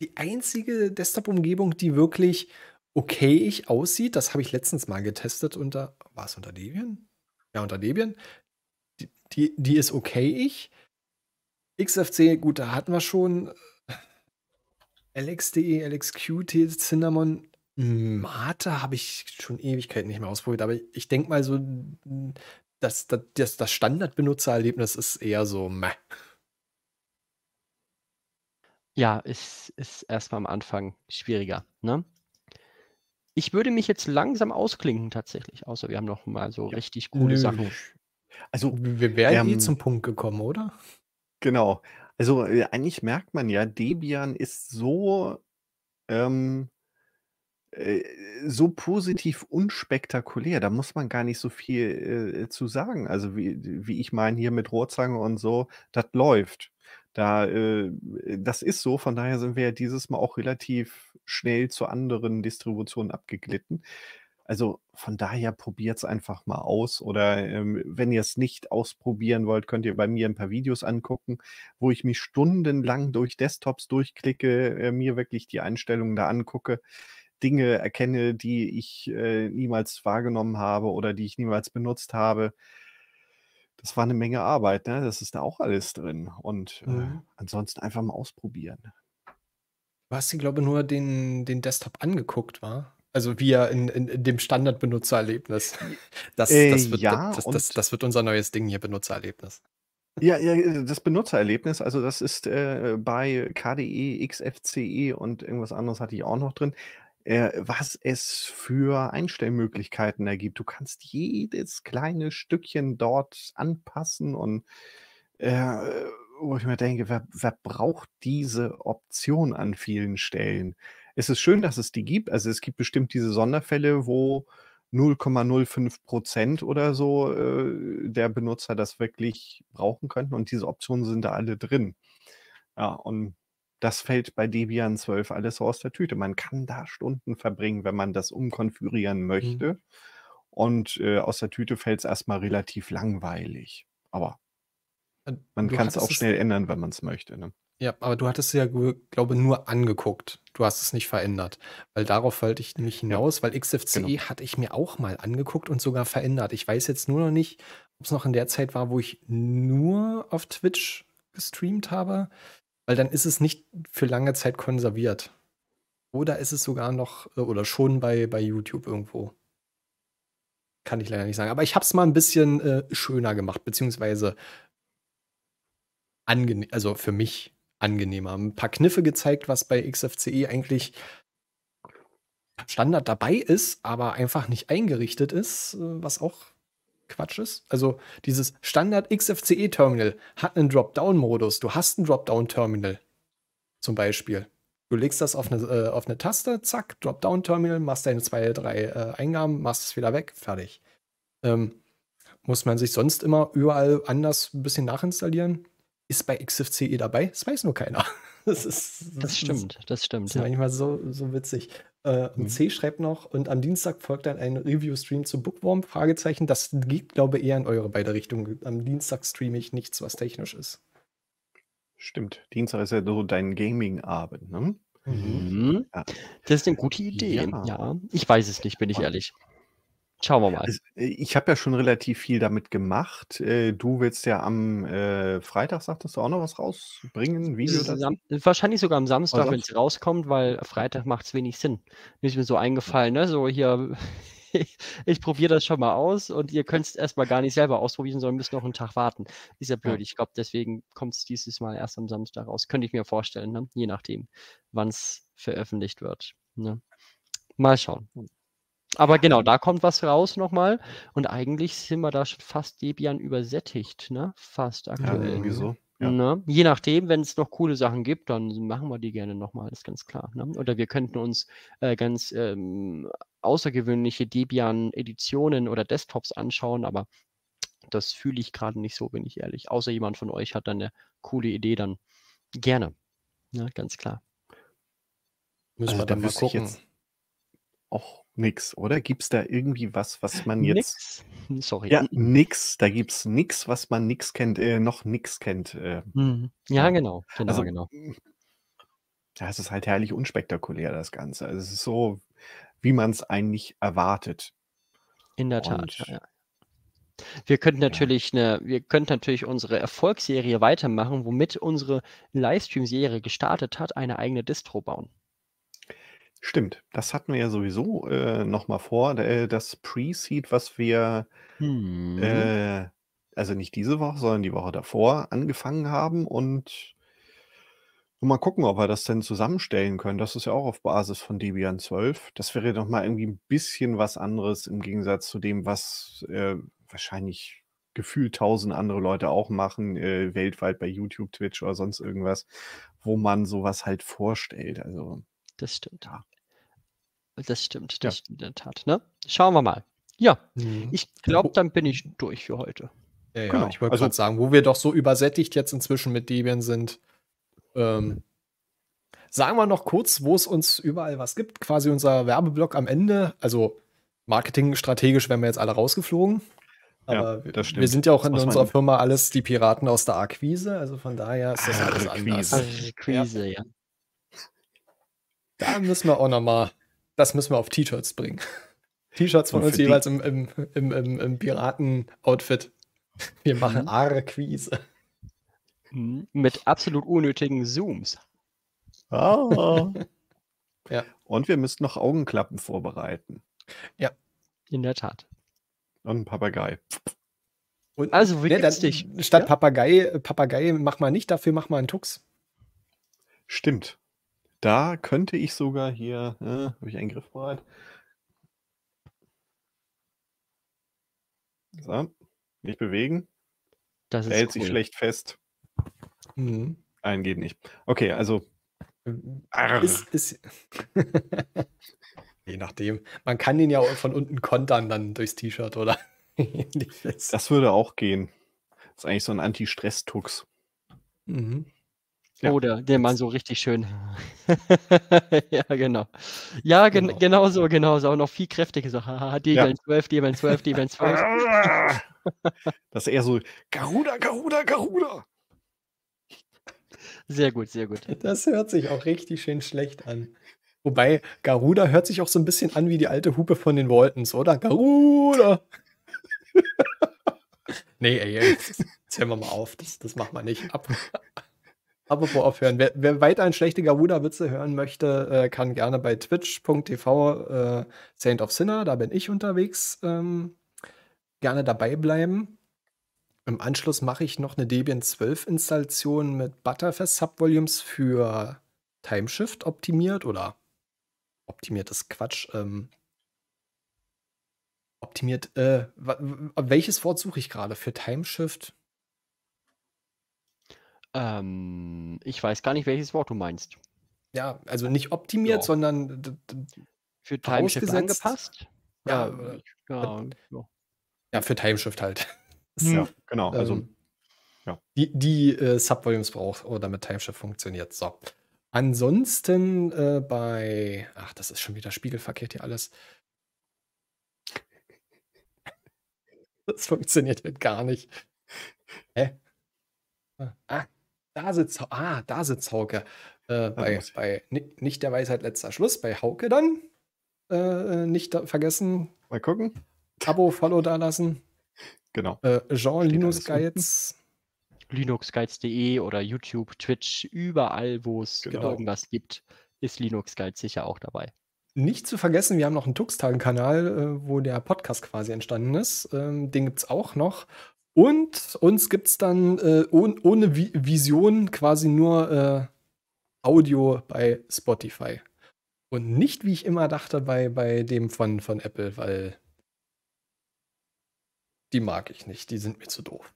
die einzige Desktop-Umgebung, die wirklich okay ich aussieht. Das habe ich letztens mal getestet unter, war es unter Debian? Ja, unter Debian. Die, die, die ist okayig. XFC, gut, da hatten wir schon. Äh, LXDE, LXQT, Cinnamon, Mate habe ich schon Ewigkeiten nicht mehr ausprobiert, aber ich denke mal so das, das, das, das Standardbenutzererlebnis ist eher so meh. Ja, es ist erstmal am Anfang schwieriger. Ne? Ich würde mich jetzt langsam ausklinken tatsächlich, außer wir haben noch mal so ja. richtig coole Nö. Sachen. Also wir wären eh ähm, eh zum Punkt gekommen, oder? Genau. Also äh, eigentlich merkt man ja, Debian ist so ähm, äh, so positiv unspektakulär. Da muss man gar nicht so viel äh, zu sagen. Also wie, wie ich meine hier mit Rohrzange und so, das läuft. Da, äh, das ist so, von daher sind wir ja dieses Mal auch relativ schnell zu anderen Distributionen abgeglitten. Also von daher probiert es einfach mal aus. Oder ähm, wenn ihr es nicht ausprobieren wollt, könnt ihr bei mir ein paar Videos angucken, wo ich mich stundenlang durch Desktops durchklicke, äh, mir wirklich die Einstellungen da angucke. Dinge erkenne, die ich äh, niemals wahrgenommen habe oder die ich niemals benutzt habe. Das war eine Menge Arbeit, ne? Das ist da auch alles drin. Und äh, mhm. ansonsten einfach mal ausprobieren. Du hast glaube ich, nur den, den Desktop angeguckt, war? Also wie in, in, in dem Standard-Benutzererlebnis. Das, äh, das, wird, ja, das, das, das wird unser neues Ding hier, Benutzererlebnis. Ja, ja, äh, das Benutzererlebnis, also das ist äh, bei KDE, XFCE und irgendwas anderes hatte ich auch noch drin äh, was es für Einstellmöglichkeiten ergibt. Du kannst jedes kleine Stückchen dort anpassen und äh, wo ich mir denke, wer, wer braucht diese Option an vielen Stellen? Es ist schön, dass es die gibt. Also es gibt bestimmt diese Sonderfälle, wo 0,05 Prozent oder so äh, der Benutzer das wirklich brauchen könnten. Und diese Optionen sind da alle drin. Ja, und das fällt bei Debian 12 alles so aus der Tüte. Man kann da Stunden verbringen, wenn man das umkonfigurieren mhm. möchte. Mhm. Und äh, aus der Tüte fällt es erstmal relativ langweilig. Aber äh, man kann es auch schnell ändern, wenn man es möchte. Ne? Ja, aber du hattest ja, glaube ich, nur angeguckt. Du hast es nicht verändert. Weil darauf wollte ich nämlich hinaus, ja. weil XFCE genau. hatte ich mir auch mal angeguckt und sogar verändert. Ich weiß jetzt nur noch nicht, ob es noch in der Zeit war, wo ich nur auf Twitch gestreamt habe weil dann ist es nicht für lange Zeit konserviert. Oder ist es sogar noch, äh, oder schon bei, bei YouTube irgendwo. Kann ich leider nicht sagen. Aber ich habe es mal ein bisschen äh, schöner gemacht, beziehungsweise angenehm, also für mich angenehmer. Ein paar Kniffe gezeigt, was bei XFCE eigentlich Standard dabei ist, aber einfach nicht eingerichtet ist, äh, was auch Quatsch ist. Also dieses Standard XFCE-Terminal hat einen Dropdown-Modus. Du hast ein Dropdown-Terminal zum Beispiel. Du legst das auf eine, äh, auf eine Taste, zack, Dropdown-Terminal, machst deine zwei, drei äh, Eingaben, machst es wieder weg, fertig. Ähm, muss man sich sonst immer überall anders ein bisschen nachinstallieren? Ist bei XFCE dabei? Das weiß nur keiner. Das, ist, das, das stimmt, das stimmt. Das ist ja. manchmal so, so witzig. Äh, und mhm. C schreibt noch, und am Dienstag folgt dann ein Review-Stream zu Bookworm? Fragezeichen. Das geht, glaube ich, eher in eure beide Richtungen. Am Dienstag streame ich nichts, was technisch ist. Stimmt. Dienstag ist ja so dein Gaming-Abend, ne? Mhm. mhm. Ja. Das ist eine gute Idee. Ja. ja. ich weiß es nicht, bin ich ehrlich. Schauen wir mal. Also, ich habe ja schon relativ viel damit gemacht. Äh, du willst ja am äh, Freitag, sagtest du, auch noch was rausbringen? Video Sam das? Äh, wahrscheinlich sogar am Samstag, wenn es rauskommt, weil Freitag macht es wenig Sinn. Mir ist mir so eingefallen, ne? So hier, ich probiere das schon mal aus und ihr könnt es erstmal gar nicht selber ausprobieren, sondern müsst noch einen Tag warten. Ist ja blöd. Ich glaube, deswegen kommt es dieses Mal erst am Samstag raus. Könnte ich mir vorstellen, ne? je nachdem, wann es veröffentlicht wird. Ne? Mal schauen. Aber genau, da kommt was raus nochmal. Und eigentlich sind wir da schon fast Debian übersättigt, ne? Fast aktuell. Ja, ne? irgendwie so. Ja. Ne? Je nachdem, wenn es noch coole Sachen gibt, dann machen wir die gerne nochmal, ist ganz klar. Ne? Oder wir könnten uns äh, ganz ähm, außergewöhnliche Debian-Editionen oder Desktops anschauen, aber das fühle ich gerade nicht so, bin ich ehrlich. Außer jemand von euch hat dann eine coole Idee, dann gerne. Ja, ne? ganz klar. Müssen also, wir dann mal gucken. Jetzt, auch nichts, oder? Gibt es da irgendwie was, was man jetzt. Nix? Hm, sorry. Ja, nix. Da gibt es nichts, was man nix kennt, äh, noch nix kennt. Äh, Ja, genau, genau, Also, genau. ja, hm, es ist halt herrlich unspektakulär, das Ganze. Also, es ist so, wie man es eigentlich erwartet. In der Tat, Und ja. Wir könnten ja. 'ne wir könnten natürlich unsere Erfolgsserie weitermachen, womit unsere Livestream-Serie gestartet hat, eine eigene Distro bauen. Stimmt, das hatten wir ja sowieso äh, nochmal vor. Äh, das Pre-Seed, was wir hm. äh, also nicht diese Woche, sondern die Woche davor angefangen haben und mal gucken, ob wir das denn zusammenstellen können. Das ist ja auch auf Basis von Debian 12. Das wäre nochmal irgendwie ein bisschen was anderes im Gegensatz zu dem, was äh, wahrscheinlich gefühlt tausend andere Leute auch machen, äh, weltweit bei YouTube, Twitch oder sonst irgendwas, wo man sowas halt vorstellt. Also das stimmt. Ja. Das stimmt, das ja. stimmt in der Tat. Ne? Schauen wir mal. Ja, mhm. ich glaube, dann bin ich durch für heute. Ja, ja. Genau. ich wollte also, gerade sagen, wo wir doch so übersättigt jetzt inzwischen mit Debian sind, ähm, sagen wir noch kurz, wo es uns überall was gibt. Quasi unser Werbeblock am Ende. Also Marketing strategisch wären wir jetzt alle rausgeflogen. Aber ja, wir sind ja auch in was unserer Firma alles die Piraten aus der Akquise, also von daher ist das alles ah, anders. Akquise, ja. Da müssen wir auch nochmal, das müssen wir auf T-Shirts bringen. T-Shirts von uns jeweils im, im, im, im, im Piraten-Outfit. Wir machen mhm. Arquise. Mhm. Mit absolut unnötigen Zooms. Oh. ja. Und wir müssen noch Augenklappen vorbereiten. Ja. In der Tat. Und ein Papagei. Und also, wie ne, dann, dich? Statt ja? Papagei, Papagei mach mal nicht, dafür mach mal einen Tux. Stimmt. Da könnte ich sogar hier, äh, ne, habe ich einen Griff bereit? So, nicht bewegen. Das ist Hält cool. sich schlecht fest. Mhm. Einen geht nicht. Okay, also. Äh, Arr. Ist, ist Je nachdem. Man kann den ja von unten kontern dann durchs T-Shirt oder Das würde auch gehen. Das ist eigentlich so ein Anti-Stress-Tux. Mhm. Ja. Oder den man so richtig schön. ja, genau. Ja, gen genau. genauso, genauso. Auch noch viel kräftiger. So, die ja. 12, die 12, die 12. das ist eher so Garuda, Garuda, Garuda. Sehr gut, sehr gut. Das hört sich auch richtig schön schlecht an. Wobei Garuda hört sich auch so ein bisschen an wie die alte Hupe von den Waltons, oder? Garuda! nee, ey, jetzt zählen wir mal auf. Das, das machen wir nicht. Ab, Apropos aufhören. Wer, wer weiter ein schlechter Wuda-Witze hören möchte, äh, kann gerne bei twitch.tv äh, Saint of Sinner, da bin ich unterwegs, ähm, gerne dabei bleiben. Im Anschluss mache ich noch eine Debian 12 Installation mit Butterfest Subvolumes für Timeshift optimiert oder optimiertes Quatsch. Ähm, optimiert, äh, welches Wort suche ich gerade für Timeshift? Ähm, ich weiß gar nicht, welches Wort du meinst. Ja, also nicht optimiert, ja. sondern für Timeshift angepasst. Ja, ja, ja, äh, ja. für Timeshift halt. Ja, ähm, genau. Also, ähm, ja. Die, die äh, Subvolumes braucht, oh, damit Timeshift funktioniert. So. Ansonsten äh, bei, ach, das ist schon wieder spiegelverkehrt hier alles. Das funktioniert halt gar nicht. Hä? Ah, da sitzt, ah, da sitzt Hauke. Äh, bei, bei nicht der Weisheit letzter Schluss, bei Hauke dann. Äh, nicht da, vergessen. Mal gucken. Abo, Follow da lassen. Genau. Äh, Jean Steht Linus Geiz. Linuxguides.de oder YouTube, Twitch, überall, wo es genau. genau irgendwas gibt, ist Linux Guides sicher auch dabei. Nicht zu vergessen, wir haben noch einen Tuxtagen-Kanal, äh, wo der Podcast quasi entstanden ist. Ähm, den gibt es auch noch. Und uns gibt es dann äh, oh, ohne Vision quasi nur äh, Audio bei Spotify. Und nicht, wie ich immer dachte, bei, bei dem von, von Apple, weil die mag ich nicht, die sind mir zu doof.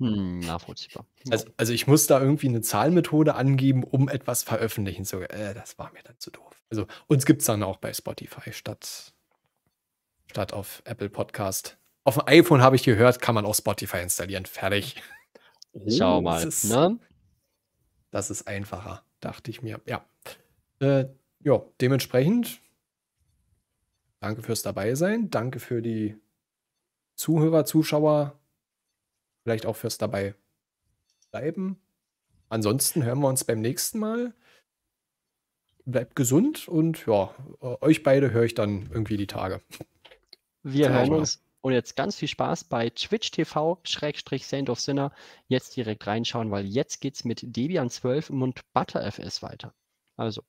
Hm, nachvollziehbar. Also, also ich muss da irgendwie eine Zahlmethode angeben, um etwas veröffentlichen zu können. Äh, das war mir dann zu doof. Also uns gibt es dann auch bei Spotify statt, statt auf Apple Podcast. Auf dem iPhone habe ich gehört, kann man auch Spotify installieren. Fertig. Oh, Schau mal. Das ist, ne? das ist einfacher, dachte ich mir. Ja. Äh, ja, dementsprechend danke fürs dabei sein. Danke für die Zuhörer, Zuschauer. Vielleicht auch fürs dabei bleiben. Ansonsten hören wir uns beim nächsten Mal. Bleibt gesund und ja, euch beide höre ich dann irgendwie die Tage. Wir hören uns und jetzt ganz viel Spaß bei Twitch TV Schrägstrich Saint of Sinner. Jetzt direkt reinschauen, weil jetzt geht's mit Debian 12 und ButterFS weiter. Also